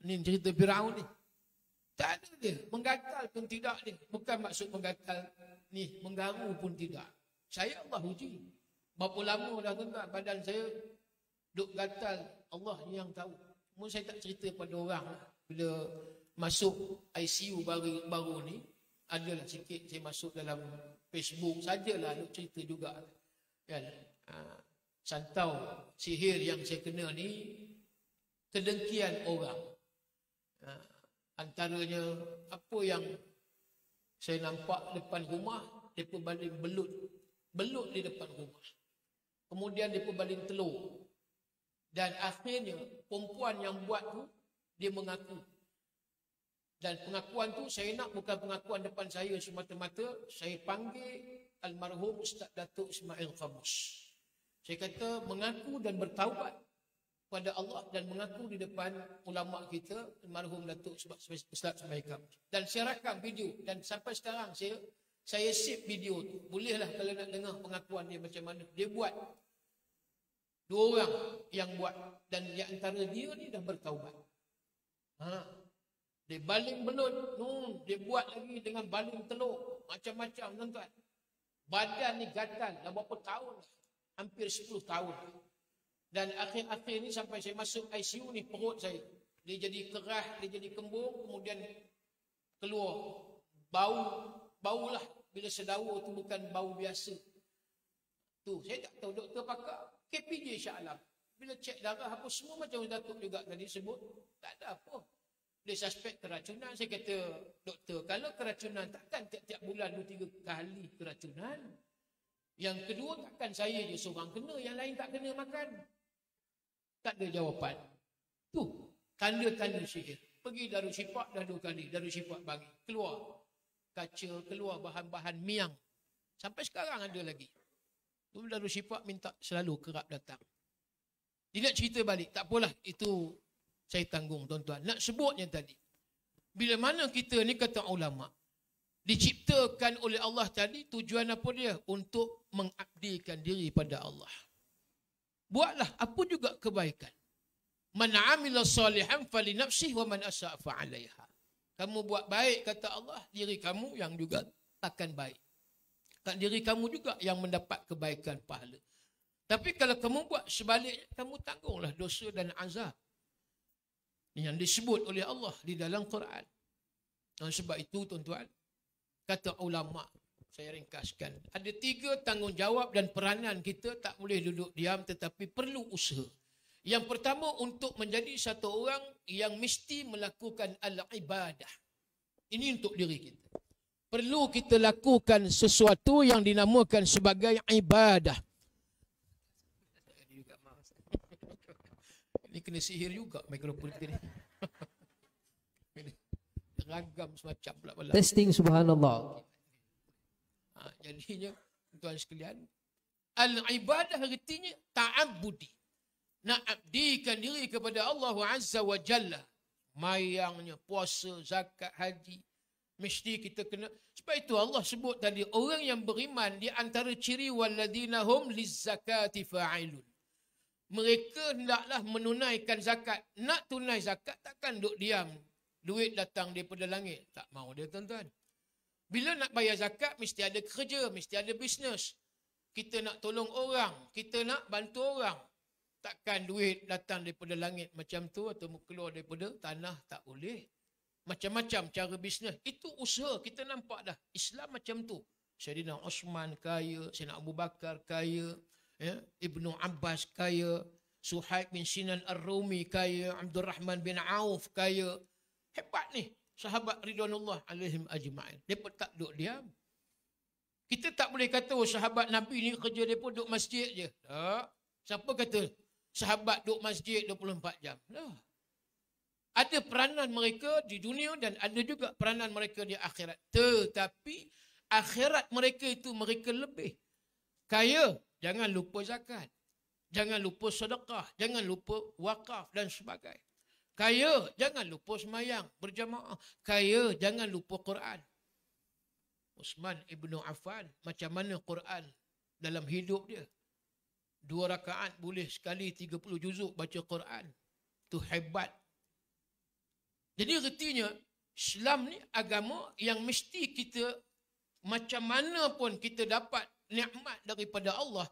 Ini cerita Firaun ni. Tak ada dia. Menggatal pun tidak dia. Bukan maksud menggatal ni. Menggaru pun tidak. Saya Allah uji. Berapa lama dah tuan badan saya duk gatal. Allah ni yang tahu. Mungkin saya tak cerita pada orang lah. Bila masuk ICU baru, baru ni, adalah sikit saya masuk dalam Facebook sajalah nak cerita juga. Kan? Ha. Santau sihir yang saya kena ni kedengkian orang. Ha. Antaranya apa yang saya nampak depan rumah, depa baling belut, belut di depan rumah. Kemudian depa baling telur. Dan akhirnya perempuan yang buat tu dia mengaku dan pengakuan tu saya nak bukan pengakuan depan saya semata-mata. Saya panggil almarhum Ustaz Datuk Ismail Khamus. Saya kata mengaku dan bertaubat pada Allah dan mengaku di depan ulama kita almarhum Datuk Ustaz Ismail Khamus. Dan saya rakam video dan sampai sekarang saya saya save video tu. Bolehlah kalau nak dengar pengakuan dia macam mana. Dia buat. Dua orang yang buat. Dan yang antara dia ni dah bertaubat. Haa. Dia baling belut, hmm, dia buat lagi dengan baling telur. Macam-macam tuan-tuan. Badan ni gatal dah berapa tahun? Hampir 10 tahun. Dan akhir-akhir ni sampai saya masuk ICU ni perut saya. Dia jadi kerah, dia jadi kembung, kemudian keluar. Bau, baulah bila sedawa tu bukan bau biasa. Tu, saya tak tahu doktor pakar. KPJ insyaAllah. Bila cek darah apa semua macam Datuk juga tadi sebut, tak ada apa dia suspek keracunan. Saya kata, doktor, kalau keracunan takkan tiap-tiap bulan dua tiga kali keracunan. Yang kedua takkan saya je seorang kena, yang lain tak kena makan. Tak ada jawapan. Tu, tanda-tanda sihir. Pergi Darul Sifat dah dua kali. Darul Sifat bagi. Keluar. Kaca keluar bahan-bahan miang. Sampai sekarang ada lagi. Lalu Darul Sifat minta selalu kerap datang. Dia nak cerita balik. Tak apalah. Itu saya tanggung tuan-tuan. Nak sebutnya tadi. Bila mana kita ni kata ulama diciptakan oleh Allah tadi tujuan apa dia? Untuk mengabdikan diri pada Allah. Buatlah apa juga kebaikan. Man amila salihan fali nafsih wa man asa'fa alaiha. Kamu buat baik kata Allah, diri kamu yang juga takkan baik. Tak diri kamu juga yang mendapat kebaikan pahala. Tapi kalau kamu buat sebaliknya, kamu tanggunglah dosa dan azab yang disebut oleh Allah di dalam Quran. Dan ah, sebab itu tuan-tuan, kata ulama, saya ringkaskan, ada tiga tanggungjawab dan peranan kita tak boleh duduk diam tetapi perlu usaha. Yang pertama untuk menjadi satu orang yang mesti melakukan al-ibadah. Ini untuk diri kita. Perlu kita lakukan sesuatu yang dinamakan sebagai ibadah. Ini kena sihir juga mikrofon kita ni. Ragam semacam pula. Malam. Testing subhanallah. Ha, jadinya, tuan sekalian. Al-ibadah artinya ta'abudi. Nak abdikan diri kepada Allah Azza wa Jalla. Mayangnya, puasa, zakat, haji. Mesti kita kena. Sebab itu Allah sebut tadi, orang yang beriman di antara ciri li lizzakati fa'ilun. Mereka hendaklah menunaikan zakat. Nak tunai zakat takkan duduk diam. Duit datang daripada langit. Tak mahu dia tuan-tuan. Bila nak bayar zakat, mesti ada kerja, mesti ada bisnes. Kita nak tolong orang, kita nak bantu orang. Takkan duit datang daripada langit macam tu atau keluar daripada tanah, tak boleh. Macam-macam cara bisnes. Itu usaha. Kita nampak dah. Islam macam tu. Sayyidina Osman kaya, Sayyidina Abu Bakar kaya, ya, Ibnu Abbas kaya, Suhaib bin Sinan Ar-Rumi kaya, Abdul Rahman bin Auf kaya. Hebat ni sahabat Ridwanullah alaihim ajma'in. Mereka tak duduk diam. Kita tak boleh kata oh, sahabat Nabi ni kerja dia pun duduk masjid je. Tak. Siapa kata sahabat duduk masjid 24 jam? Tak. Lah. Ada peranan mereka di dunia dan ada juga peranan mereka di akhirat. Tetapi akhirat mereka itu mereka lebih kaya Jangan lupa zakat. Jangan lupa sedekah. Jangan lupa wakaf dan sebagainya. Kaya, jangan lupa semayang berjamaah. Kaya, jangan lupa Quran. Usman Ibn Affan, macam mana Quran dalam hidup dia? Dua rakaat boleh sekali 30 juzuk baca Quran. tu hebat. Jadi ertinya, Islam ni agama yang mesti kita macam mana pun kita dapat nikmat daripada Allah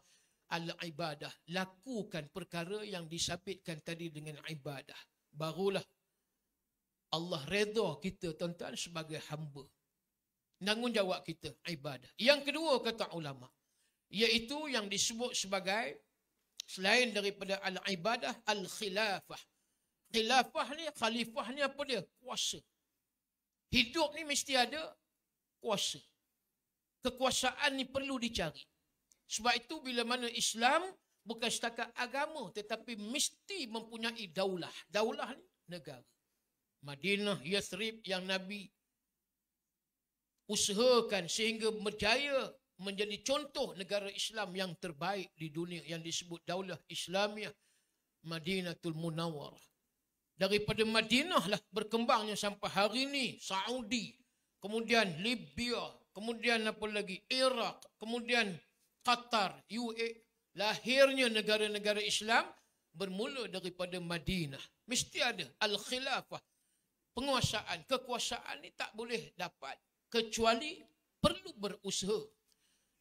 al-ibadah. Lakukan perkara yang disabitkan tadi dengan ibadah. Barulah Allah redha kita tuan-tuan sebagai hamba. jawab kita ibadah. Yang kedua kata ulama iaitu yang disebut sebagai selain daripada al-ibadah al-khilafah. Khilafah ni khalifah ni apa dia? Kuasa. Hidup ni mesti ada kuasa kekuasaan ni perlu dicari. Sebab itu bila mana Islam bukan setakat agama tetapi mesti mempunyai daulah. Daulah ni negara. Madinah, Yathrib yang Nabi usahakan sehingga berjaya menjadi contoh negara Islam yang terbaik di dunia yang disebut daulah Islamiah Madinatul Munawwarah. Daripada Madinah lah berkembangnya sampai hari ini Saudi, kemudian Libya, kemudian apa lagi Iraq, kemudian Qatar, UAE, lahirnya negara-negara Islam bermula daripada Madinah. Mesti ada al-khilafah. Penguasaan, kekuasaan ni tak boleh dapat kecuali perlu berusaha.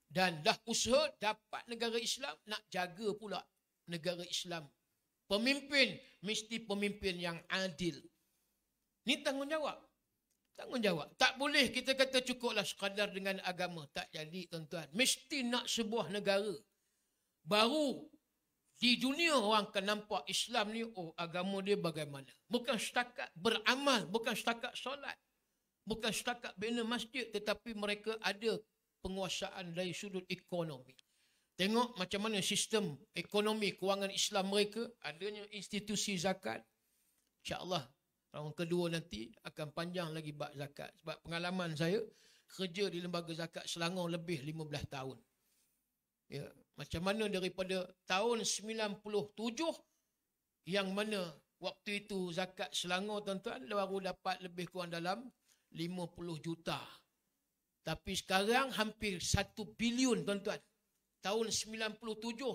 Dan dah usaha dapat negara Islam nak jaga pula negara Islam. Pemimpin mesti pemimpin yang adil. Ni tanggungjawab. Tanggungjawab. Tak boleh kita kata cukuplah sekadar dengan agama. Tak jadi tuan-tuan. Mesti nak sebuah negara. Baru di dunia orang akan nampak Islam ni, oh agama dia bagaimana. Bukan setakat beramal, bukan setakat solat. Bukan setakat bina masjid tetapi mereka ada penguasaan dari sudut ekonomi. Tengok macam mana sistem ekonomi kewangan Islam mereka, adanya institusi zakat. InsyaAllah tahun kedua nanti akan panjang lagi bab zakat sebab pengalaman saya kerja di lembaga zakat Selangor lebih 15 tahun. Ya, macam mana daripada tahun 97 yang mana waktu itu zakat Selangor tuan-tuan baru dapat lebih kurang dalam 50 juta. Tapi sekarang hampir 1 bilion tuan-tuan. Tahun 97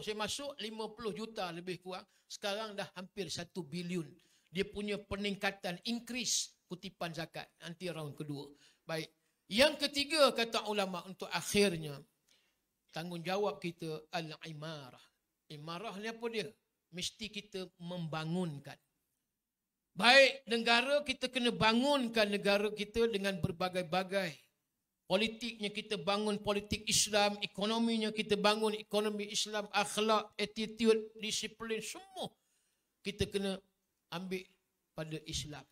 saya masuk 50 juta lebih kurang. Sekarang dah hampir 1 bilion dia punya peningkatan increase kutipan zakat nanti round kedua baik yang ketiga kata ulama untuk akhirnya tanggungjawab kita al-imarah imarah ni apa dia mesti kita membangunkan baik negara kita kena bangunkan negara kita dengan berbagai-bagai politiknya kita bangun politik Islam ekonominya kita bangun ekonomi Islam akhlak attitude disiplin semua kita kena ambil pada Islam.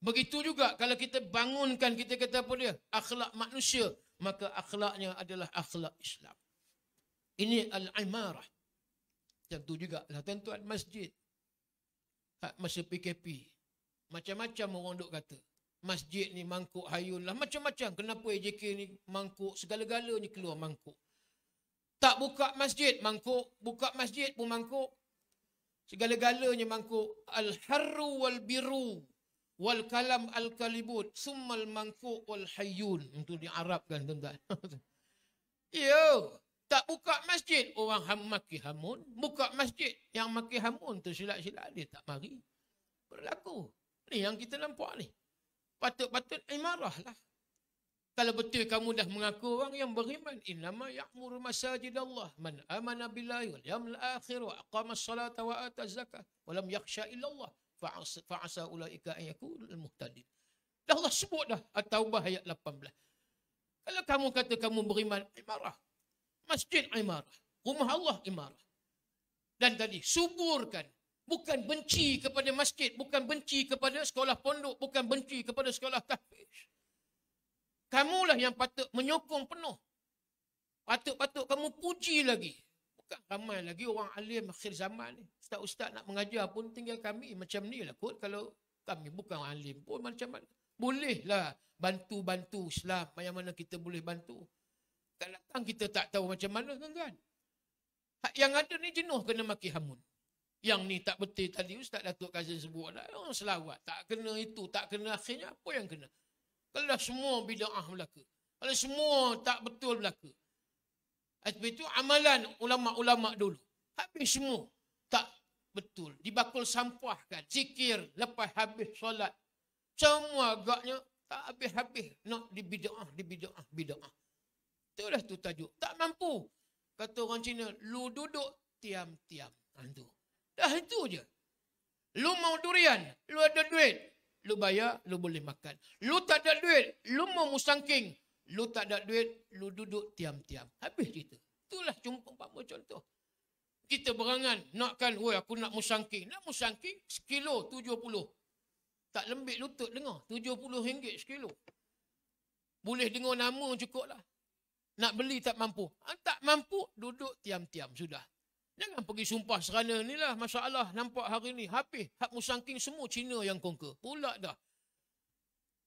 Begitu juga kalau kita bangunkan kita kata apa dia? Akhlak manusia, maka akhlaknya adalah akhlak Islam. Ini al-imarah. Tentu juga lah tuan-tuan masjid. Ha, masa PKP. Macam-macam orang duk kata. Masjid ni mangkuk hayun lah. Macam-macam. Kenapa AJK ni mangkuk segala-galanya keluar mangkuk. Tak buka masjid, mangkuk. Buka masjid pun mangkuk segala-galanya mangkuk al harru wal biru wal kalam al kalibut summal mangkuk wal hayyun itu di Arab kan tuan-tuan yo tak buka masjid orang ham maki hamun buka masjid yang maki hamun tu silat silap dia tak mari berlaku ni yang kita nampak ni patut-patut imarah lah kalau betul kamu dah mengaku orang yang beriman, innama ya'mur masajid Allah man amana billahi wal yawmil akhir wa aqama as-salata wa ata az-zakah wa lam yakhsha illa Allah fa asa ulaika an yakunul muhtadin. Dah Allah sebut dah At-Taubah ayat 18. Kalau kamu kata kamu beriman, imarah. Masjid imarah. Rumah Allah imarah. Dan tadi, suburkan. Bukan benci kepada masjid. Bukan benci kepada sekolah pondok. Bukan benci kepada sekolah kafir. Kamulah yang patut menyokong penuh. Patut-patut kamu puji lagi. Bukan ramai lagi orang alim akhir zaman ni. Ustaz-ustaz nak mengajar pun tinggal kami. Macam ni lah kot kalau kami bukan alim pun macam mana. Bolehlah bantu-bantu Islam. Macam mana kita boleh bantu. Tak datang kita tak tahu macam mana kan Yang ada ni jenuh kena maki hamun. Yang ni tak betul tadi Ustaz Datuk Kazim sebut. Lah. Orang selawat. Tak kena itu. Tak kena akhirnya apa yang kena. Kalau dah semua bida'ah belaka. Kalau semua tak betul belaka. Sebab itu amalan ulama'-ulama' dulu. Habis semua. Tak betul. Dibakul sampahkan, kan. Zikir lepas habis solat. Semua agaknya tak habis-habis. Nak dibida'ah, dibida'ah, bida'ah. Itulah tu tajuk. Tak mampu. Kata orang Cina, lu duduk tiam-tiam. Ah, dah itu je. Lu mau durian, lu ada duit, lu bayar, lu boleh makan. Lu tak ada duit, lu mau musangking. Lu tak ada duit, lu duduk tiam-tiam. Habis cerita. Itulah cuma umpama contoh. Kita berangan, nakkan, woi aku nak musangking. Nak musangking, sekilo tujuh puluh. Tak lembik lutut dengar. Tujuh puluh ringgit sekilo. Boleh dengar nama cukup lah. Nak beli tak mampu. Ah, tak mampu, duduk tiam-tiam. Sudah. Jangan pergi sumpah serana ni lah masalah nampak hari ni. Habis hak musangking semua Cina yang conquer. Pula dah.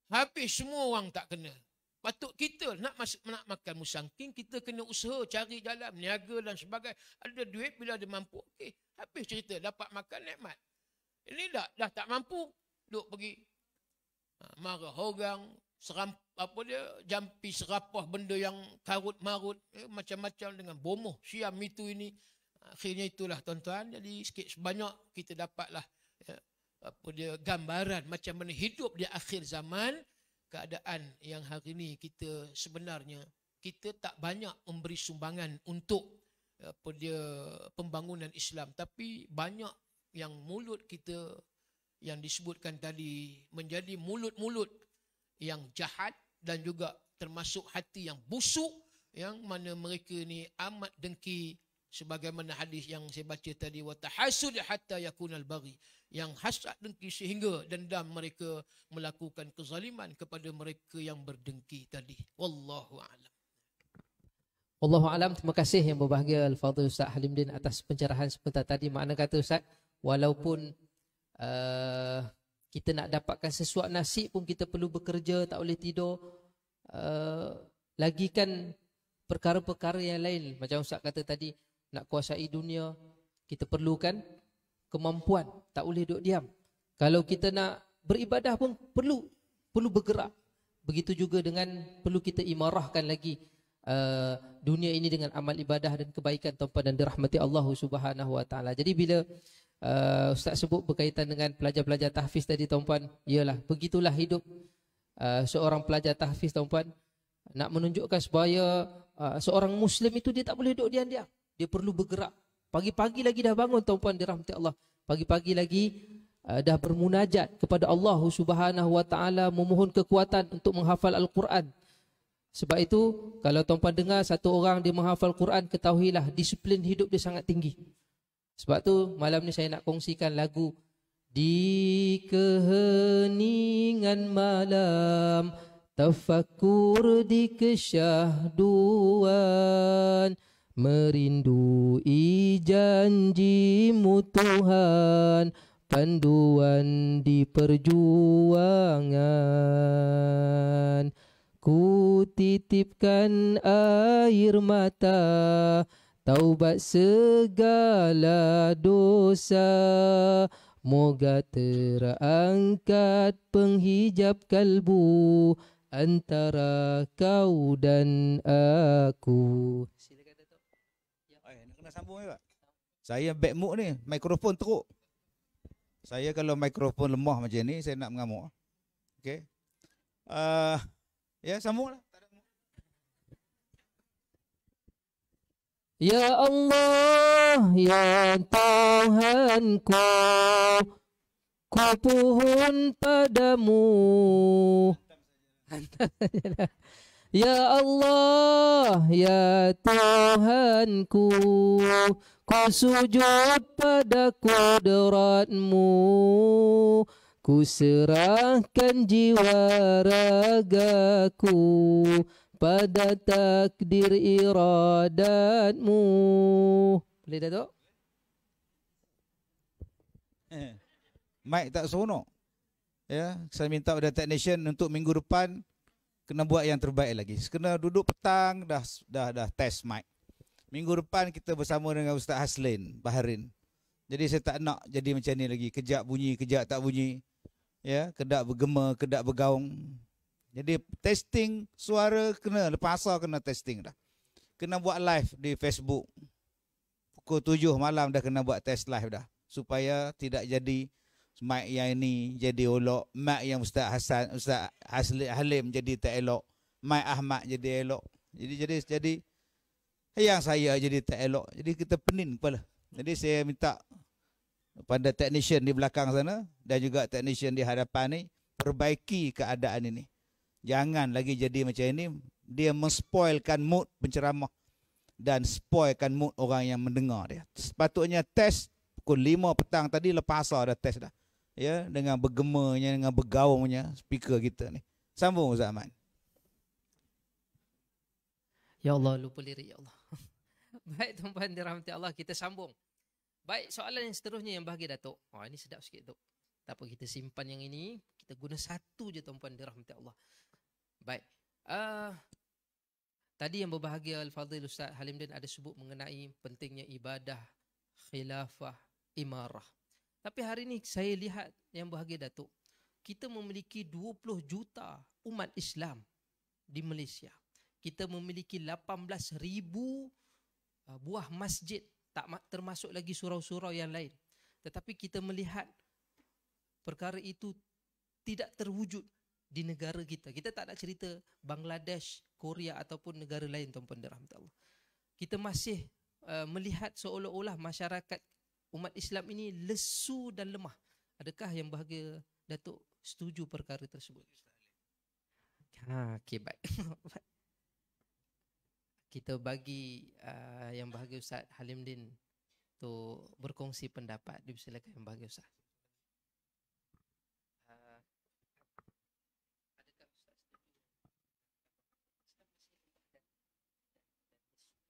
Habis semua orang tak kena. Patut kita nak, mas- nak makan musangking, kita kena usaha cari jalan, niaga dan sebagainya. Ada duit bila ada mampu. Okey, habis cerita. Dapat makan nikmat. Ini dah, dah tak mampu. Duk pergi ha, marah orang, seram, apa dia, jampi serapah benda yang karut-marut. Eh, macam-macam dengan bomoh siam itu ini akhirnya itulah tuan-tuan jadi sikit sebanyak kita dapatlah ya, apa dia gambaran macam mana hidup di akhir zaman keadaan yang hari ini kita sebenarnya kita tak banyak memberi sumbangan untuk apa dia pembangunan Islam tapi banyak yang mulut kita yang disebutkan tadi menjadi mulut-mulut yang jahat dan juga termasuk hati yang busuk yang mana mereka ni amat dengki sebagaimana hadis yang saya baca tadi wa tahasud hatta yakuna al yang hasad dengki sehingga dendam mereka melakukan kezaliman kepada mereka yang berdengki tadi wallahu alam wallahu alam terima kasih yang berbahagia al fadhil ustaz halimdin atas pencerahan sebentar tadi makna kata ustaz walaupun uh, kita nak dapatkan sesuatu nasi pun kita perlu bekerja tak boleh tidur uh, lagikan perkara-perkara yang lain macam ustaz kata tadi nak kuasai dunia kita perlukan kemampuan tak boleh duduk diam kalau kita nak beribadah pun perlu perlu bergerak begitu juga dengan perlu kita imarahkan lagi Uh, dunia ini dengan amal ibadah dan kebaikan tanpa dan dirahmati Allah Subhanahu wa taala. Jadi bila uh, ustaz sebut berkaitan dengan pelajar-pelajar tahfiz tadi tuan-tuan, iyalah begitulah hidup uh, seorang pelajar tahfiz tuan-tuan nak menunjukkan supaya uh, seorang muslim itu dia tak boleh duduk diam-diam. Dia perlu bergerak. Pagi-pagi lagi dah bangun tuan-tuan dirahmati Allah. Pagi-pagi lagi uh, dah bermunajat kepada Allah Subhanahu wa taala memohon kekuatan untuk menghafal al-Quran. Sebab itu kalau tuan-tuan dengar satu orang dia menghafal Quran ketahuilah disiplin hidup dia sangat tinggi. Sebab tu malam ni saya nak kongsikan lagu di keheningan malam tafakur di kesyahduan merindui janjimu Tuhan panduan di perjuangan ku titipkan air mata taubat segala dosa moga terangkat penghijab kalbu antara kau dan aku sambung juga. Saya bad mood ni, mikrofon teruk. Saya kalau mikrofon lemah macam ni, saya nak mengamuk. Okey. Uh, ya, sambung lah. Ya Allah, ya Tuhanku, ku pohon padamu. Ya Allah, Ya Tuhanku, ku sujud pada kudratmu, ku serahkan jiwa ragaku pada takdir iradatmu. Boleh tak, Tok? Eh, mic tak seronok. Ya, saya minta pada technician untuk minggu depan kena buat yang terbaik lagi. Kena duduk petang dah dah dah test mic. Minggu depan kita bersama dengan Ustaz Haslin Baharin. Jadi saya tak nak jadi macam ni lagi. Kejap bunyi, kejap tak bunyi. Ya, kedak bergema, kedak bergaung. Jadi testing suara kena lepas asar kena testing dah. Kena buat live di Facebook. Pukul 7 malam dah kena buat test live dah supaya tidak jadi mak yang ini jadi elok, mak yang Ustaz Hasan, Ustaz Hasli Halim jadi tak elok, mak Ahmad jadi elok. Jadi jadi jadi yang saya jadi tak elok. Jadi kita pening kepala. Jadi saya minta pada technician di belakang sana dan juga technician di hadapan ni perbaiki keadaan ini. Jangan lagi jadi macam ini. Dia menspoilkan mood penceramah dan spoilkan mood orang yang mendengar dia. Sepatutnya test pukul 5 petang tadi lepas asar dah test dah ya dengan bergemanya dengan bergaungnya speaker kita ni sambung Ustaz Ahmad Ya Allah lupa lirik ya Allah baik tuan-tuan dirahmati Allah kita sambung baik soalan yang seterusnya yang bahagia Datuk oh ini sedap sikit Datuk tak apa kita simpan yang ini kita guna satu je tuan-tuan dirahmati Allah baik uh, tadi yang berbahagia al-fadhil Ustaz Halimuddin ada sebut mengenai pentingnya ibadah khilafah imarah tapi hari ini saya lihat yang bahagia Datuk, kita memiliki 20 juta umat Islam di Malaysia. Kita memiliki 18 ribu uh, buah masjid, tak termasuk lagi surau-surau yang lain. Tetapi kita melihat perkara itu tidak terwujud di negara kita. Kita tak nak cerita Bangladesh, Korea ataupun negara lain, Tuan Puan Allah. Kita masih uh, melihat seolah-olah masyarakat umat Islam ini lesu dan lemah. Adakah yang bahagia Datuk setuju perkara tersebut? Ha, okay, baik. Kita bagi uh, yang bahagia Ustaz Halimdin untuk berkongsi pendapat. Dipersilakan yang bahagia Ustaz.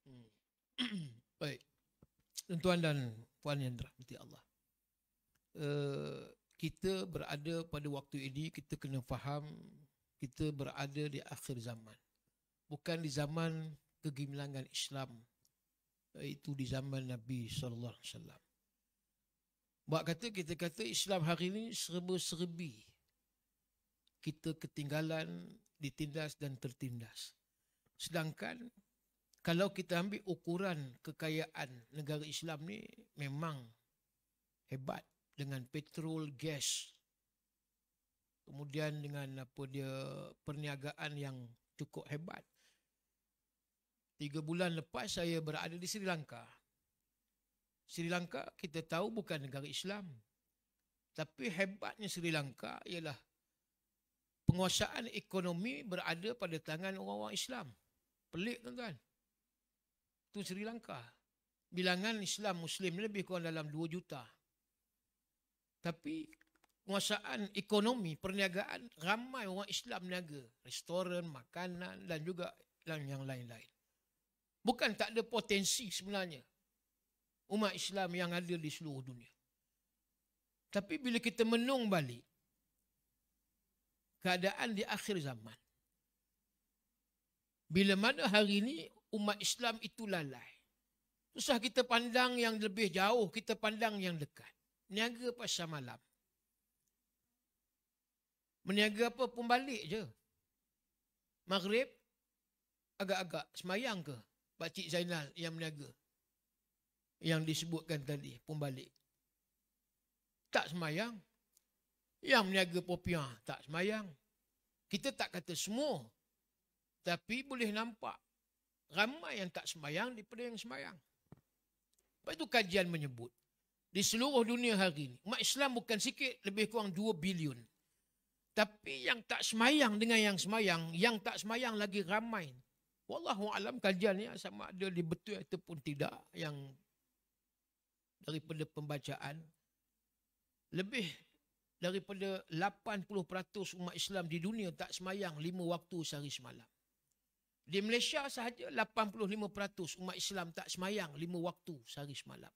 Hmm. Baik. Tuan dan puan yang dirahmati Allah. Uh, kita berada pada waktu ini, kita kena faham kita berada di akhir zaman. Bukan di zaman kegemilangan Islam. Itu di zaman Nabi Alaihi Wasallam. Mak kata, kita kata Islam hari ini serba-serbi. Kita ketinggalan, ditindas dan tertindas. Sedangkan kalau kita ambil ukuran kekayaan negara Islam ni memang hebat dengan petrol, gas. Kemudian dengan apa dia perniagaan yang cukup hebat. Tiga bulan lepas saya berada di Sri Lanka. Sri Lanka kita tahu bukan negara Islam. Tapi hebatnya Sri Lanka ialah penguasaan ekonomi berada pada tangan orang-orang Islam. Pelik tuan-tuan. Kan? tu Sri Lanka. Bilangan Islam Muslim lebih kurang dalam 2 juta. Tapi kuasaan ekonomi, perniagaan, ramai orang Islam niaga. Restoran, makanan dan juga yang lain-lain. Bukan tak ada potensi sebenarnya umat Islam yang ada di seluruh dunia. Tapi bila kita menung balik, keadaan di akhir zaman. Bila mana hari ini umat Islam itu lalai. Susah kita pandang yang lebih jauh, kita pandang yang dekat. Meniaga pasal malam. Meniaga apa pun balik je. Maghrib, agak-agak semayang ke? Pakcik Zainal yang meniaga. Yang disebutkan tadi, pun balik. Tak semayang. Yang meniaga popiah, tak semayang. Kita tak kata semua. Tapi boleh nampak ramai yang tak semayang daripada yang semayang. Lepas itu kajian menyebut, di seluruh dunia hari ini, umat Islam bukan sikit, lebih kurang 2 bilion. Tapi yang tak semayang dengan yang semayang, yang tak semayang lagi ramai. Wallahu alam kajiannya sama ada di betul ataupun tidak yang daripada pembacaan lebih daripada 80% umat Islam di dunia tak semayang lima waktu sehari semalam. Di Malaysia sahaja 85% umat Islam tak semayang lima waktu sehari semalam.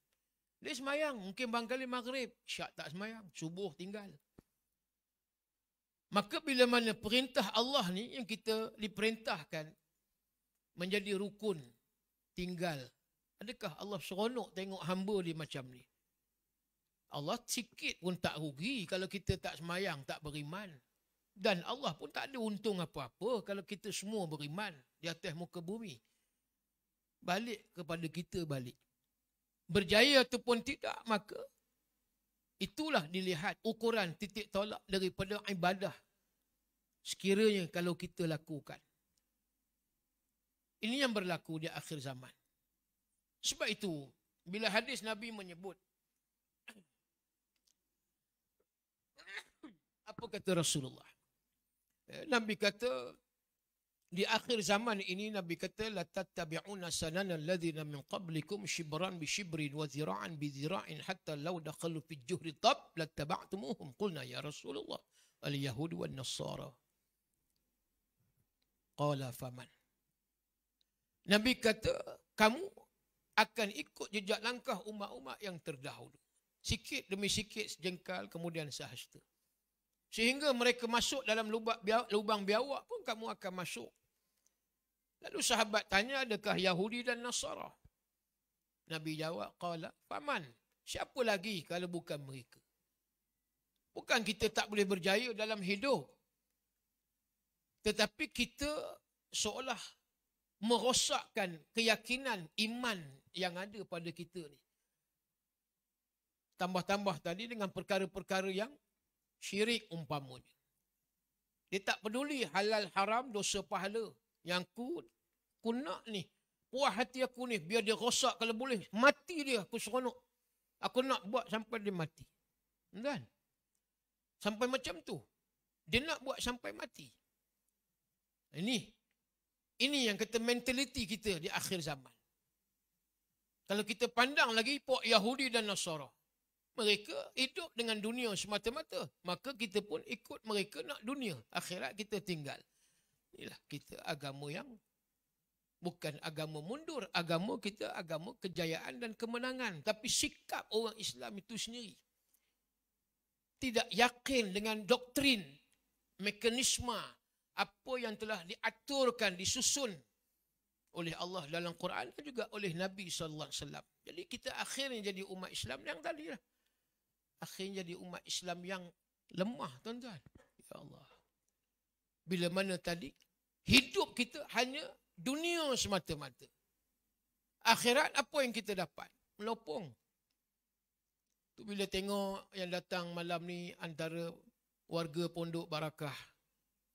Dia semayang, mungkin bangkali maghrib, syak tak semayang, subuh tinggal. Maka bila mana perintah Allah ni yang kita diperintahkan menjadi rukun tinggal. Adakah Allah seronok tengok hamba dia macam ni? Allah sikit pun tak rugi kalau kita tak semayang, tak beriman. Dan Allah pun tak ada untung apa-apa kalau kita semua beriman di atas muka bumi. Balik kepada kita balik. Berjaya ataupun tidak, maka itulah dilihat ukuran titik tolak daripada ibadah sekiranya kalau kita lakukan. Ini yang berlaku di akhir zaman. Sebab itu, bila hadis Nabi menyebut, apa kata Rasulullah? Eh, Nabi kata di akhir zaman ini Nabi kata la tattabi'una sanana alladhina min qablikum shibran bi shibrin wa zira'an bi zira'in hatta law dakhalu fi juhri tab lattaba'tumuhum qulna ya Rasulullah al yahud wa nasara qala faman Nabi kata kamu akan ikut jejak langkah umat-umat yang terdahulu sikit demi sikit sejengkal kemudian sehasta Sehingga mereka masuk dalam lubang, biawak pun kamu akan masuk. Lalu sahabat tanya adakah Yahudi dan Nasara? Nabi jawab, Qala, Faman, siapa lagi kalau bukan mereka? Bukan kita tak boleh berjaya dalam hidup. Tetapi kita seolah merosakkan keyakinan iman yang ada pada kita ni. Tambah-tambah tadi dengan perkara-perkara yang syirik umpamanya. Dia tak peduli halal haram dosa pahala yang ku, ku nak ni. Puah hati aku ni biar dia rosak kalau boleh. Mati dia aku seronok. Aku nak buat sampai dia mati. Kan? Sampai macam tu. Dia nak buat sampai mati. Ini. Ini yang kata mentaliti kita di akhir zaman. Kalau kita pandang lagi puak Yahudi dan Nasarah mereka hidup dengan dunia semata-mata. Maka kita pun ikut mereka nak dunia. Akhirat kita tinggal. Inilah kita agama yang bukan agama mundur. Agama kita agama kejayaan dan kemenangan. Tapi sikap orang Islam itu sendiri. Tidak yakin dengan doktrin, mekanisme, apa yang telah diaturkan, disusun oleh Allah dalam Quran dan juga oleh Nabi SAW. Jadi kita akhirnya jadi umat Islam yang tadi akhirnya jadi umat Islam yang lemah tuan-tuan. Ya Allah. Bila mana tadi hidup kita hanya dunia semata-mata. Akhirat apa yang kita dapat? Melopong. Tu bila tengok yang datang malam ni antara warga pondok barakah.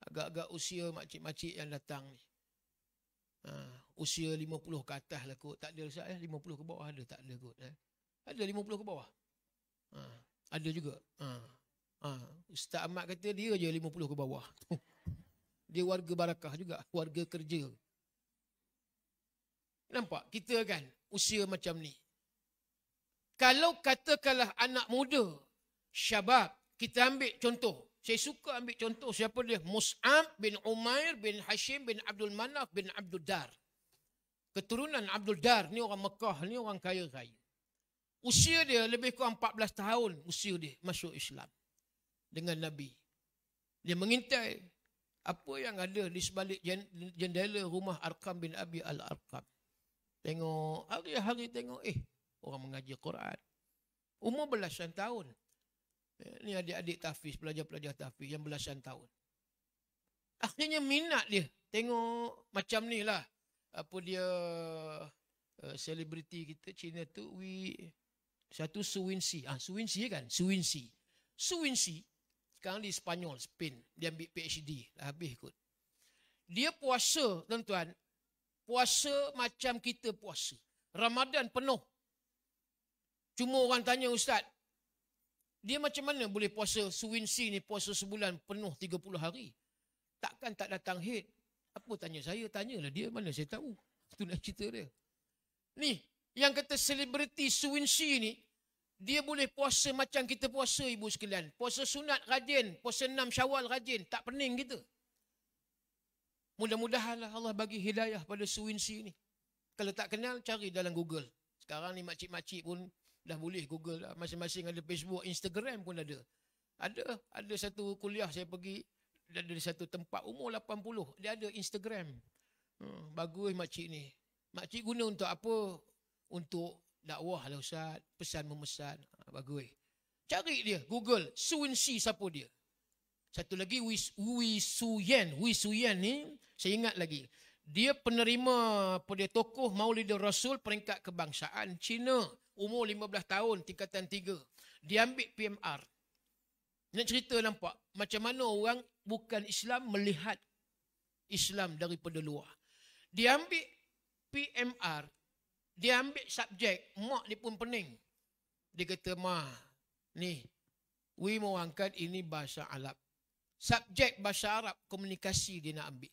Agak-agak usia makcik-makcik yang datang ni. Ha, usia 50 ke atas lah kot. Tak ada rasa eh? 50 ke bawah ada tak ada kot. Eh? Ada 50 ke bawah. Ha, ada juga. Ha. Ha. Ustaz Ahmad kata dia je 50 ke bawah. dia warga barakah juga. Warga kerja. Nampak? Kita kan usia macam ni. Kalau katakanlah anak muda, syabab, kita ambil contoh. Saya suka ambil contoh siapa dia? Mus'ab bin Umair bin Hashim bin Abdul Manaf bin Abdul Dar. Keturunan Abdul Dar ni orang Mekah ni orang kaya raya. Usia dia lebih kurang 14 tahun usia dia masuk Islam dengan Nabi. Dia mengintai apa yang ada di sebalik jendela rumah Arkam bin Abi Al-Arkam. Tengok, hari-hari tengok, eh, orang mengaji Quran. Umur belasan tahun. Ini eh, adik-adik tafiz, pelajar-pelajar tafiz yang belasan tahun. Akhirnya minat dia. Tengok macam ni lah. Apa dia, eh, selebriti uh, kita Cina tu, we, satu Suwinsi. Ah, Suwinsi kan? Suwinsi. Suwinsi. Sekarang di Spanyol, Spain. Dia ambil PhD. Dah habis kot. Dia puasa, tuan-tuan. Puasa macam kita puasa. Ramadan penuh. Cuma orang tanya Ustaz. Dia macam mana boleh puasa Suwinsi ni puasa sebulan penuh 30 hari? Takkan tak datang hit? Apa tanya saya? Tanyalah dia mana saya tahu. Itu nak cerita dia. Ni, yang kata selebriti suwinsi ni, dia boleh puasa macam kita puasa ibu sekalian. Puasa sunat rajin, puasa enam syawal rajin, tak pening kita. Mudah-mudahanlah Allah bagi hidayah pada suwinsi ni. Kalau tak kenal, cari dalam Google. Sekarang ni makcik-makcik pun dah boleh Google lah. Masing-masing ada Facebook, Instagram pun ada. Ada, ada satu kuliah saya pergi, ada satu tempat umur 80, dia ada Instagram. Hmm, bagus makcik ni. Makcik guna untuk apa? untuk dakwah lah Ustaz. Pesan memesan. Ha, bagus. Cari dia. Google. Suin Si siapa dia. Satu lagi Wei Wei Su Yan. Wei Su Yan ni saya ingat lagi. Dia penerima pada tokoh Maulidur Rasul peringkat kebangsaan Cina. Umur 15 tahun, tingkatan 3. Dia ambil PMR. Nak cerita nampak macam mana orang bukan Islam melihat Islam daripada luar. Dia ambil PMR, dia ambil subjek, mak dia pun pening. Dia kata, ma, ni, we mau angkat ini bahasa Arab. Subjek bahasa Arab, komunikasi dia nak ambil.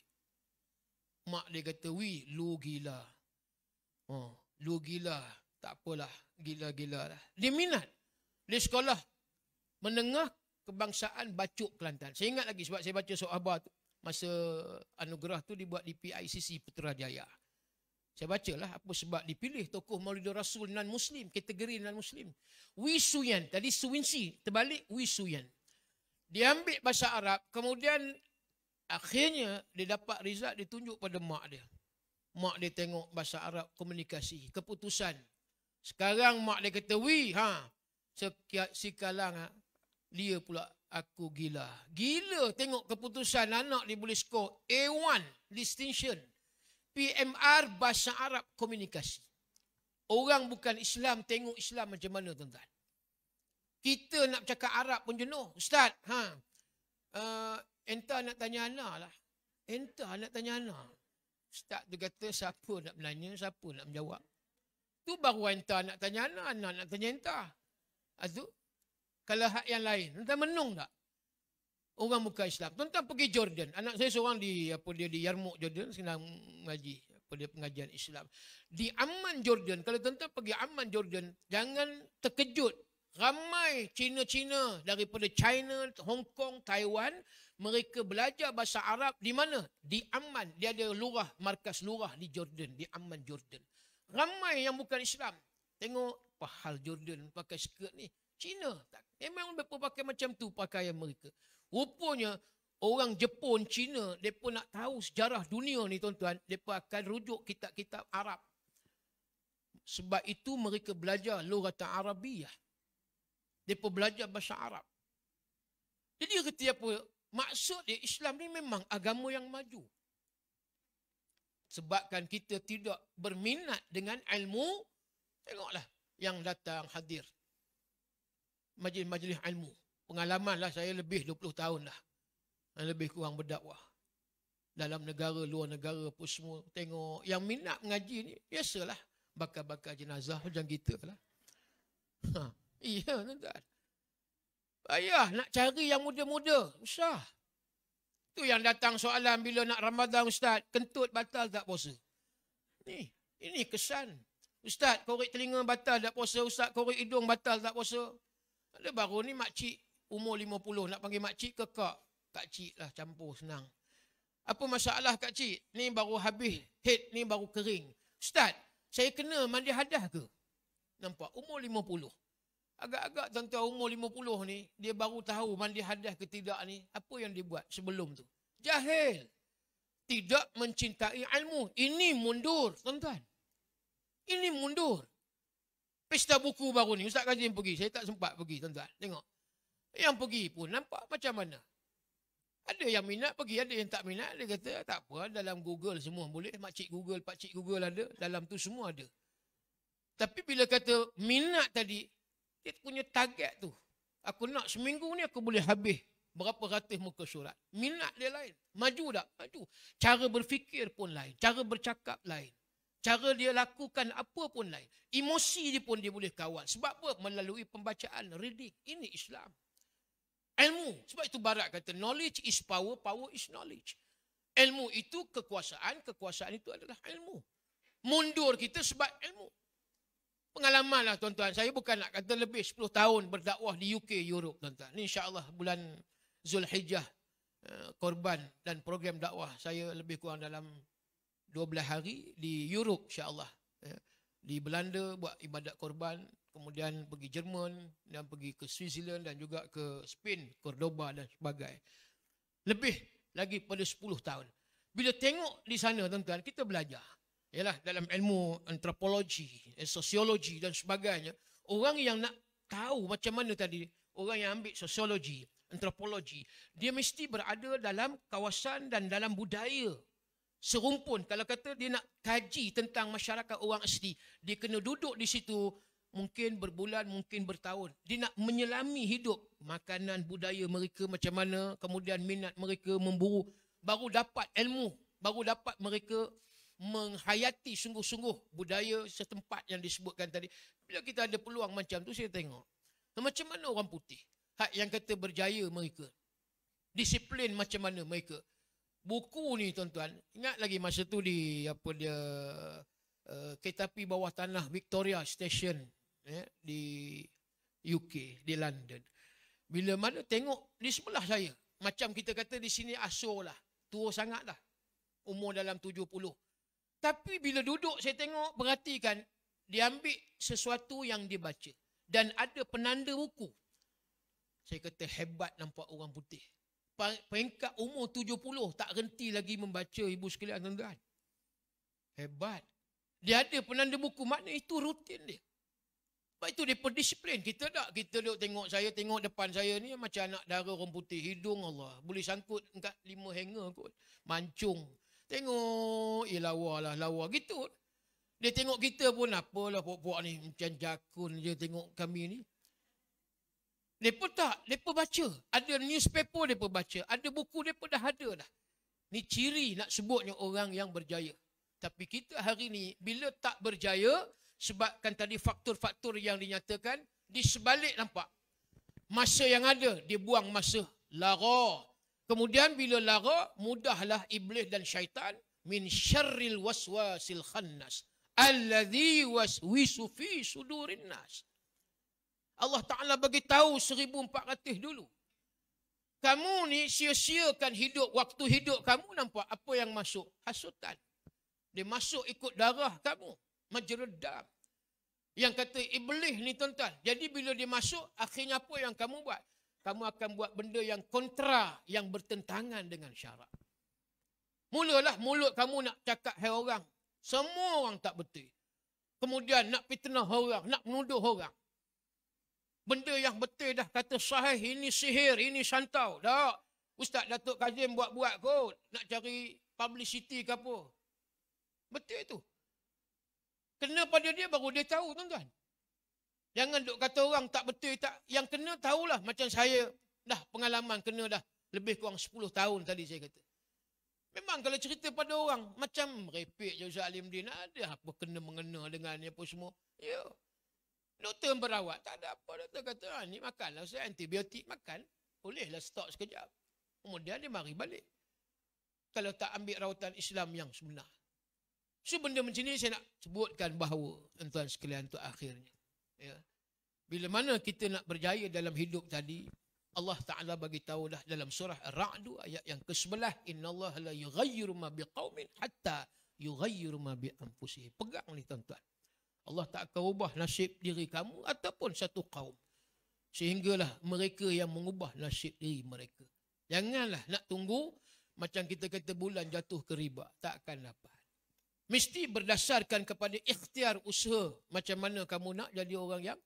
Mak dia kata, we, lu gila. Oh, lu gila. Tak apalah, gila-gila lah. Dia minat. Dia sekolah menengah kebangsaan Bacuk Kelantan. Saya ingat lagi sebab saya baca soal tu. Masa anugerah tu dibuat di PICC Putrajaya. Jaya. Saya bacalah apa sebab dipilih tokoh Maulidur Rasul dan muslim kategori dan muslim Wi Suyan, tadi Suwinsi, terbalik Wi Suyan. Dia ambil bahasa Arab, kemudian akhirnya dia dapat result ditunjuk pada mak dia. Mak dia tengok bahasa Arab komunikasi, keputusan. Sekarang mak dia kata, Wi, ha, sekiat si kalang, ha, dia pula aku gila. Gila tengok keputusan anak dia boleh skor A1 distinction. PMR Bahasa Arab Komunikasi. Orang bukan Islam tengok Islam macam mana tuan-tuan. Kita nak cakap Arab pun jenuh. Ustaz, ha. Uh, entah nak tanya Ana lah. Entah nak tanya Ana. Ustaz tu kata siapa nak menanya, siapa nak menjawab. Tu baru entah nak tanya Ana, Ana nak tanya entah. aduh, kalau hak yang lain, entah menung tak? orang bukan Islam. Tuan-tuan pergi Jordan. Anak saya seorang di apa dia di Yarmouk Jordan sedang mengaji apa dia pengajian Islam. Di Amman Jordan, kalau tuan-tuan pergi Amman Jordan, jangan terkejut. Ramai Cina-Cina daripada China, Hong Kong, Taiwan, mereka belajar bahasa Arab di mana? Di Amman. Dia ada lurah, markas lurah di Jordan, di Amman Jordan. Ramai yang bukan Islam. Tengok apa hal Jordan pakai skirt ni. Cina. Memang mereka pakai macam tu pakaian mereka. Rupanya orang Jepun, Cina, mereka nak tahu sejarah dunia ni tuan-tuan, mereka akan rujuk kitab-kitab Arab. Sebab itu mereka belajar lorata Arabiah, Mereka belajar bahasa Arab. Jadi kerti apa? Maksud dia Islam ni memang agama yang maju. Sebabkan kita tidak berminat dengan ilmu, tengoklah yang datang hadir. Majlis-majlis ilmu pengalaman lah saya lebih 20 tahun dah. Lebih kurang berdakwah. Dalam negara, luar negara pun semua tengok. Yang minat mengaji ni, biasalah. Bakar-bakar jenazah macam kita lah. Ha. tuan-tuan. Ayah nak cari yang muda-muda. Usah. Tu yang datang soalan bila nak Ramadan Ustaz. Kentut batal tak puasa. Ni, ini kesan. Ustaz korek telinga batal tak puasa. Ustaz korek hidung batal tak puasa. Ada baru ni makcik umur 50 nak panggil makcik ke kak? cik lah campur senang. Apa masalah kak cik Ni baru habis head, ni baru kering. Ustaz, saya kena mandi hadah ke? Nampak? Umur 50. Agak-agak tuan-tuan umur 50 ni, dia baru tahu mandi hadah ke tidak ni, apa yang dia buat sebelum tu? Jahil. Tidak mencintai ilmu. Ini mundur, tuan-tuan. Ini mundur. Pesta buku baru ni. Ustaz Kazim pergi. Saya tak sempat pergi, tuan-tuan. Tengok. Yang pergi pun nampak macam mana. Ada yang minat pergi, ada yang tak minat. Dia kata, tak apa, dalam Google semua boleh. Makcik Google, pakcik Google ada. Dalam tu semua ada. Tapi bila kata minat tadi, dia punya target tu. Aku nak seminggu ni aku boleh habis berapa ratus muka surat. Minat dia lain. Maju tak? Maju. Cara berfikir pun lain. Cara bercakap lain. Cara dia lakukan apa pun lain. Emosi dia pun dia boleh kawal. Sebab apa? Melalui pembacaan. Reading. Ini Islam ilmu sebab itu barat kata knowledge is power power is knowledge ilmu itu kekuasaan kekuasaan itu adalah ilmu mundur kita sebab ilmu Pengalaman lah tuan-tuan saya bukan nak kata lebih 10 tahun berdakwah di UK Europe tuan-tuan ni insyaallah bulan Zulhijjah eh, korban dan program dakwah saya lebih kurang dalam 12 hari di Europe insyaallah eh, di Belanda buat ibadat korban kemudian pergi Jerman dan pergi ke Switzerland dan juga ke Spain, Cordoba dan sebagainya. Lebih lagi pada 10 tahun. Bila tengok di sana tuan-tuan, kita belajar. Yalah dalam ilmu antropologi, eh, sosiologi dan sebagainya, orang yang nak tahu macam mana tadi, orang yang ambil sosiologi, antropologi, dia mesti berada dalam kawasan dan dalam budaya serumpun. Kalau kata dia nak kaji tentang masyarakat orang asli, dia kena duduk di situ mungkin berbulan, mungkin bertahun. Dia nak menyelami hidup makanan budaya mereka macam mana, kemudian minat mereka memburu, baru dapat ilmu, baru dapat mereka menghayati sungguh-sungguh budaya setempat yang disebutkan tadi. Bila kita ada peluang macam tu, saya tengok. Macam mana orang putih? Hak yang kata berjaya mereka. Disiplin macam mana mereka? Buku ni tuan-tuan, ingat lagi masa tu di apa dia uh, kereta api bawah tanah Victoria Station eh, di UK, di London. Bila mana tengok di sebelah saya. Macam kita kata di sini asur lah. Tua sangat lah. Umur dalam 70. Tapi bila duduk saya tengok, perhatikan. Dia ambil sesuatu yang dia baca. Dan ada penanda buku. Saya kata hebat nampak orang putih. Peringkat umur 70 tak henti lagi membaca ibu sekalian tuan Hebat. Dia ada penanda buku. maknanya itu rutin dia. Sebab itu mereka disiplin. Kita tak. Kita duduk tengok saya, tengok depan saya ni macam anak darah orang putih. Hidung Allah. Boleh sangkut kat lima hanger kot. Mancung. Tengok. Eh lawa lah. Lawa. Gitu. Dia tengok kita pun apalah puak-puak ni. Macam jakun je tengok kami ni. Mereka tak. Mereka baca. Ada newspaper mereka baca. Ada buku mereka dah ada dah. Ni ciri nak sebutnya orang yang berjaya. Tapi kita hari ni bila tak berjaya, sebabkan tadi faktor-faktor yang dinyatakan di sebalik nampak masa yang ada dibuang masa lara kemudian bila lara mudahlah iblis dan syaitan min syarril waswasil khannas alladhi waswisu fi sudurin nas Allah Ta'ala bagi tahu 1400 dulu. Kamu ni sia-siakan hidup, waktu hidup kamu nampak apa yang masuk? Hasutan. Dia masuk ikut darah kamu menjeredap. Yang kata iblis ni tuan-tuan. Jadi bila dia masuk, akhirnya apa yang kamu buat? Kamu akan buat benda yang kontra, yang bertentangan dengan syarak. Mulalah mulut kamu nak cakap hai orang. Semua orang tak betul. Kemudian nak fitnah orang, nak menuduh orang. Benda yang betul dah kata sahih, ini sihir, ini santau. Tak. Ustaz Datuk Kazim buat-buat kot. Nak cari publicity ke apa. Betul tu. Kena pada dia baru dia tahu tuan-tuan. Jangan duk kata orang tak betul tak. Yang kena tahulah macam saya dah pengalaman kena dah lebih kurang 10 tahun tadi saya kata. Memang kalau cerita pada orang macam repek je Ustaz Alimdin ada apa kena mengena dengan apa semua. Ya. Doktor berawat tak ada apa. Doktor kata ah, ni makanlah saya antibiotik makan. Bolehlah stop sekejap. Kemudian dia mari balik. Kalau tak ambil rawatan Islam yang sebenar. So benda macam ni saya nak sebutkan bahawa tuan sekalian tu akhirnya. Ya. Bila mana kita nak berjaya dalam hidup tadi, Allah Ta'ala bagi tahu dah dalam surah Ra'd ayat yang ke-11, Inna Allah la yughayyiru ma biqaumin hatta yughayyiru ma bi bi'anfusih. Pegang ni tuan-tuan. Allah tak akan ubah nasib diri kamu ataupun satu kaum. Sehinggalah mereka yang mengubah nasib diri mereka. Janganlah nak tunggu macam kita kata bulan jatuh ke riba. Takkan dapat mesti berdasarkan kepada ikhtiar usaha macam mana kamu nak jadi orang yang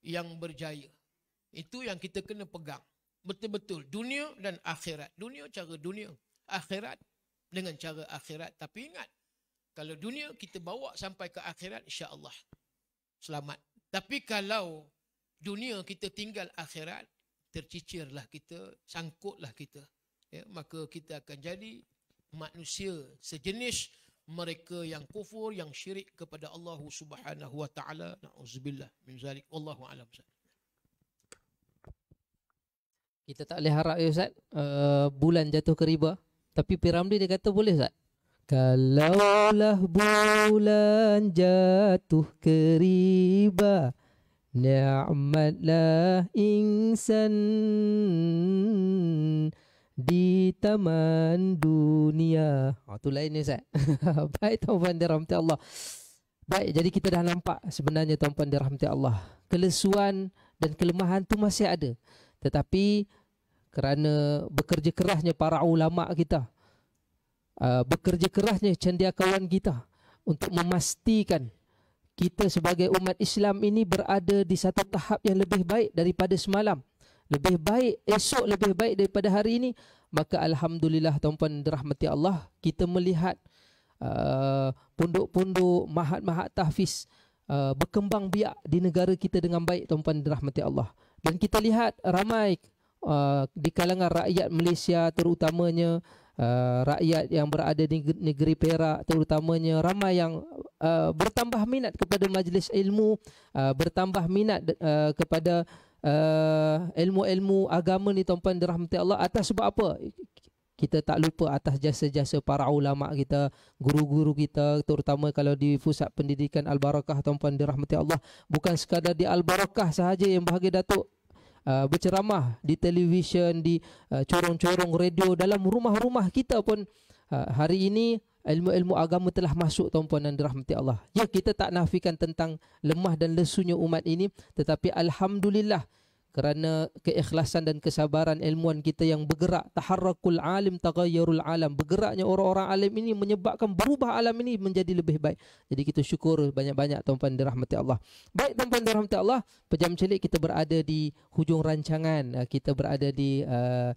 yang berjaya. Itu yang kita kena pegang. Betul-betul dunia dan akhirat. Dunia cara dunia, akhirat dengan cara akhirat. Tapi ingat, kalau dunia kita bawa sampai ke akhirat insya-Allah selamat. Tapi kalau dunia kita tinggal akhirat, tercicirlah kita, sangkutlah kita. Ya, maka kita akan jadi manusia sejenis mereka yang kufur yang syirik kepada Allah Subhanahu wa taala nauzubillah min zalik wallahu alam kita tak boleh harap ya ustaz uh, bulan jatuh ke riba tapi piramli dia kata boleh ustaz kalaulah bulan jatuh ke riba ni'matlah insan di taman dunia. Oh, tu lain ni Ustaz. Baik tuan-tuan dirahmati Allah. Baik, jadi kita dah nampak sebenarnya tuan-tuan dirahmati Allah. Kelesuan dan kelemahan tu masih ada. Tetapi kerana bekerja kerasnya para ulama kita, uh, bekerja kerasnya cendekiawan kita untuk memastikan kita sebagai umat Islam ini berada di satu tahap yang lebih baik daripada semalam lebih baik esok lebih baik daripada hari ini maka alhamdulillah tuan-tuan dirahmati Allah kita melihat uh, pondok-pondok mahat-mahat tahfiz uh, berkembang biak di negara kita dengan baik tuan-tuan dirahmati Allah dan kita lihat ramai uh, di kalangan rakyat Malaysia terutamanya Uh, rakyat yang berada di negeri Perak terutamanya ramai yang uh, bertambah minat kepada majlis ilmu uh, bertambah minat uh, kepada uh, uh, ilmu-ilmu agama ni tuan-tuan dirahmati Allah atas sebab apa? kita tak lupa atas jasa-jasa para ulama kita, guru-guru kita terutama kalau di pusat pendidikan Al-Barakah tuan-puan dirahmati Allah, bukan sekadar di Al-Barakah sahaja yang bahagia Datuk uh, berceramah di televisyen, di uh, corong-corong radio dalam rumah-rumah kita pun uh, hari ini ilmu-ilmu agama telah masuk tuan-puan dan dirahmati Allah. Ya kita tak nafikan tentang lemah dan lesunya umat ini tetapi alhamdulillah kerana keikhlasan dan kesabaran ilmuwan kita yang bergerak taharrakul alim taghayyarul alam bergeraknya orang-orang alim ini menyebabkan berubah alam ini menjadi lebih baik jadi kita syukur banyak-banyak tuan-puan dirahmati Allah baik tuan-puan dirahmati Allah pejam celik kita berada di hujung rancangan kita berada di uh,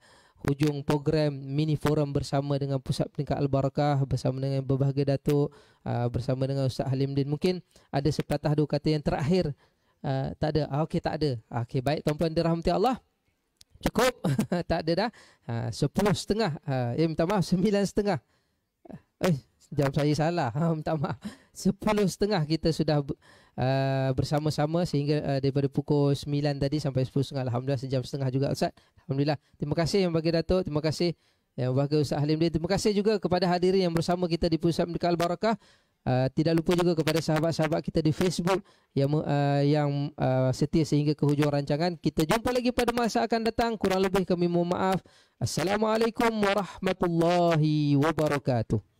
hujung program mini forum bersama dengan Pusat Peningkat Al-Barakah bersama dengan berbahagia Datuk uh, bersama dengan Ustaz Halimuddin mungkin ada sepatah dua kata yang terakhir uh, tak ada ah, okey tak ada ah, okey baik tuan-tuan dirahmati Allah cukup tak ada dah ah, uh, 10 setengah uh, ya minta maaf 9 setengah eh jam saya salah ha, minta maaf 10 setengah kita sudah Uh, bersama-sama sehingga uh, daripada pukul 9 tadi sampai 10.30 alhamdulillah sejam setengah juga ustaz alhamdulillah terima kasih yang bagi datuk terima kasih yang bagi ustaz Halim dia terima kasih juga kepada hadirin yang bersama kita di pusat medikal barakah Uh, tidak lupa juga kepada sahabat-sahabat kita di Facebook yang uh, yang uh, setia sehingga ke hujung rancangan kita jumpa lagi pada masa akan datang kurang lebih kami mohon maaf assalamualaikum warahmatullahi wabarakatuh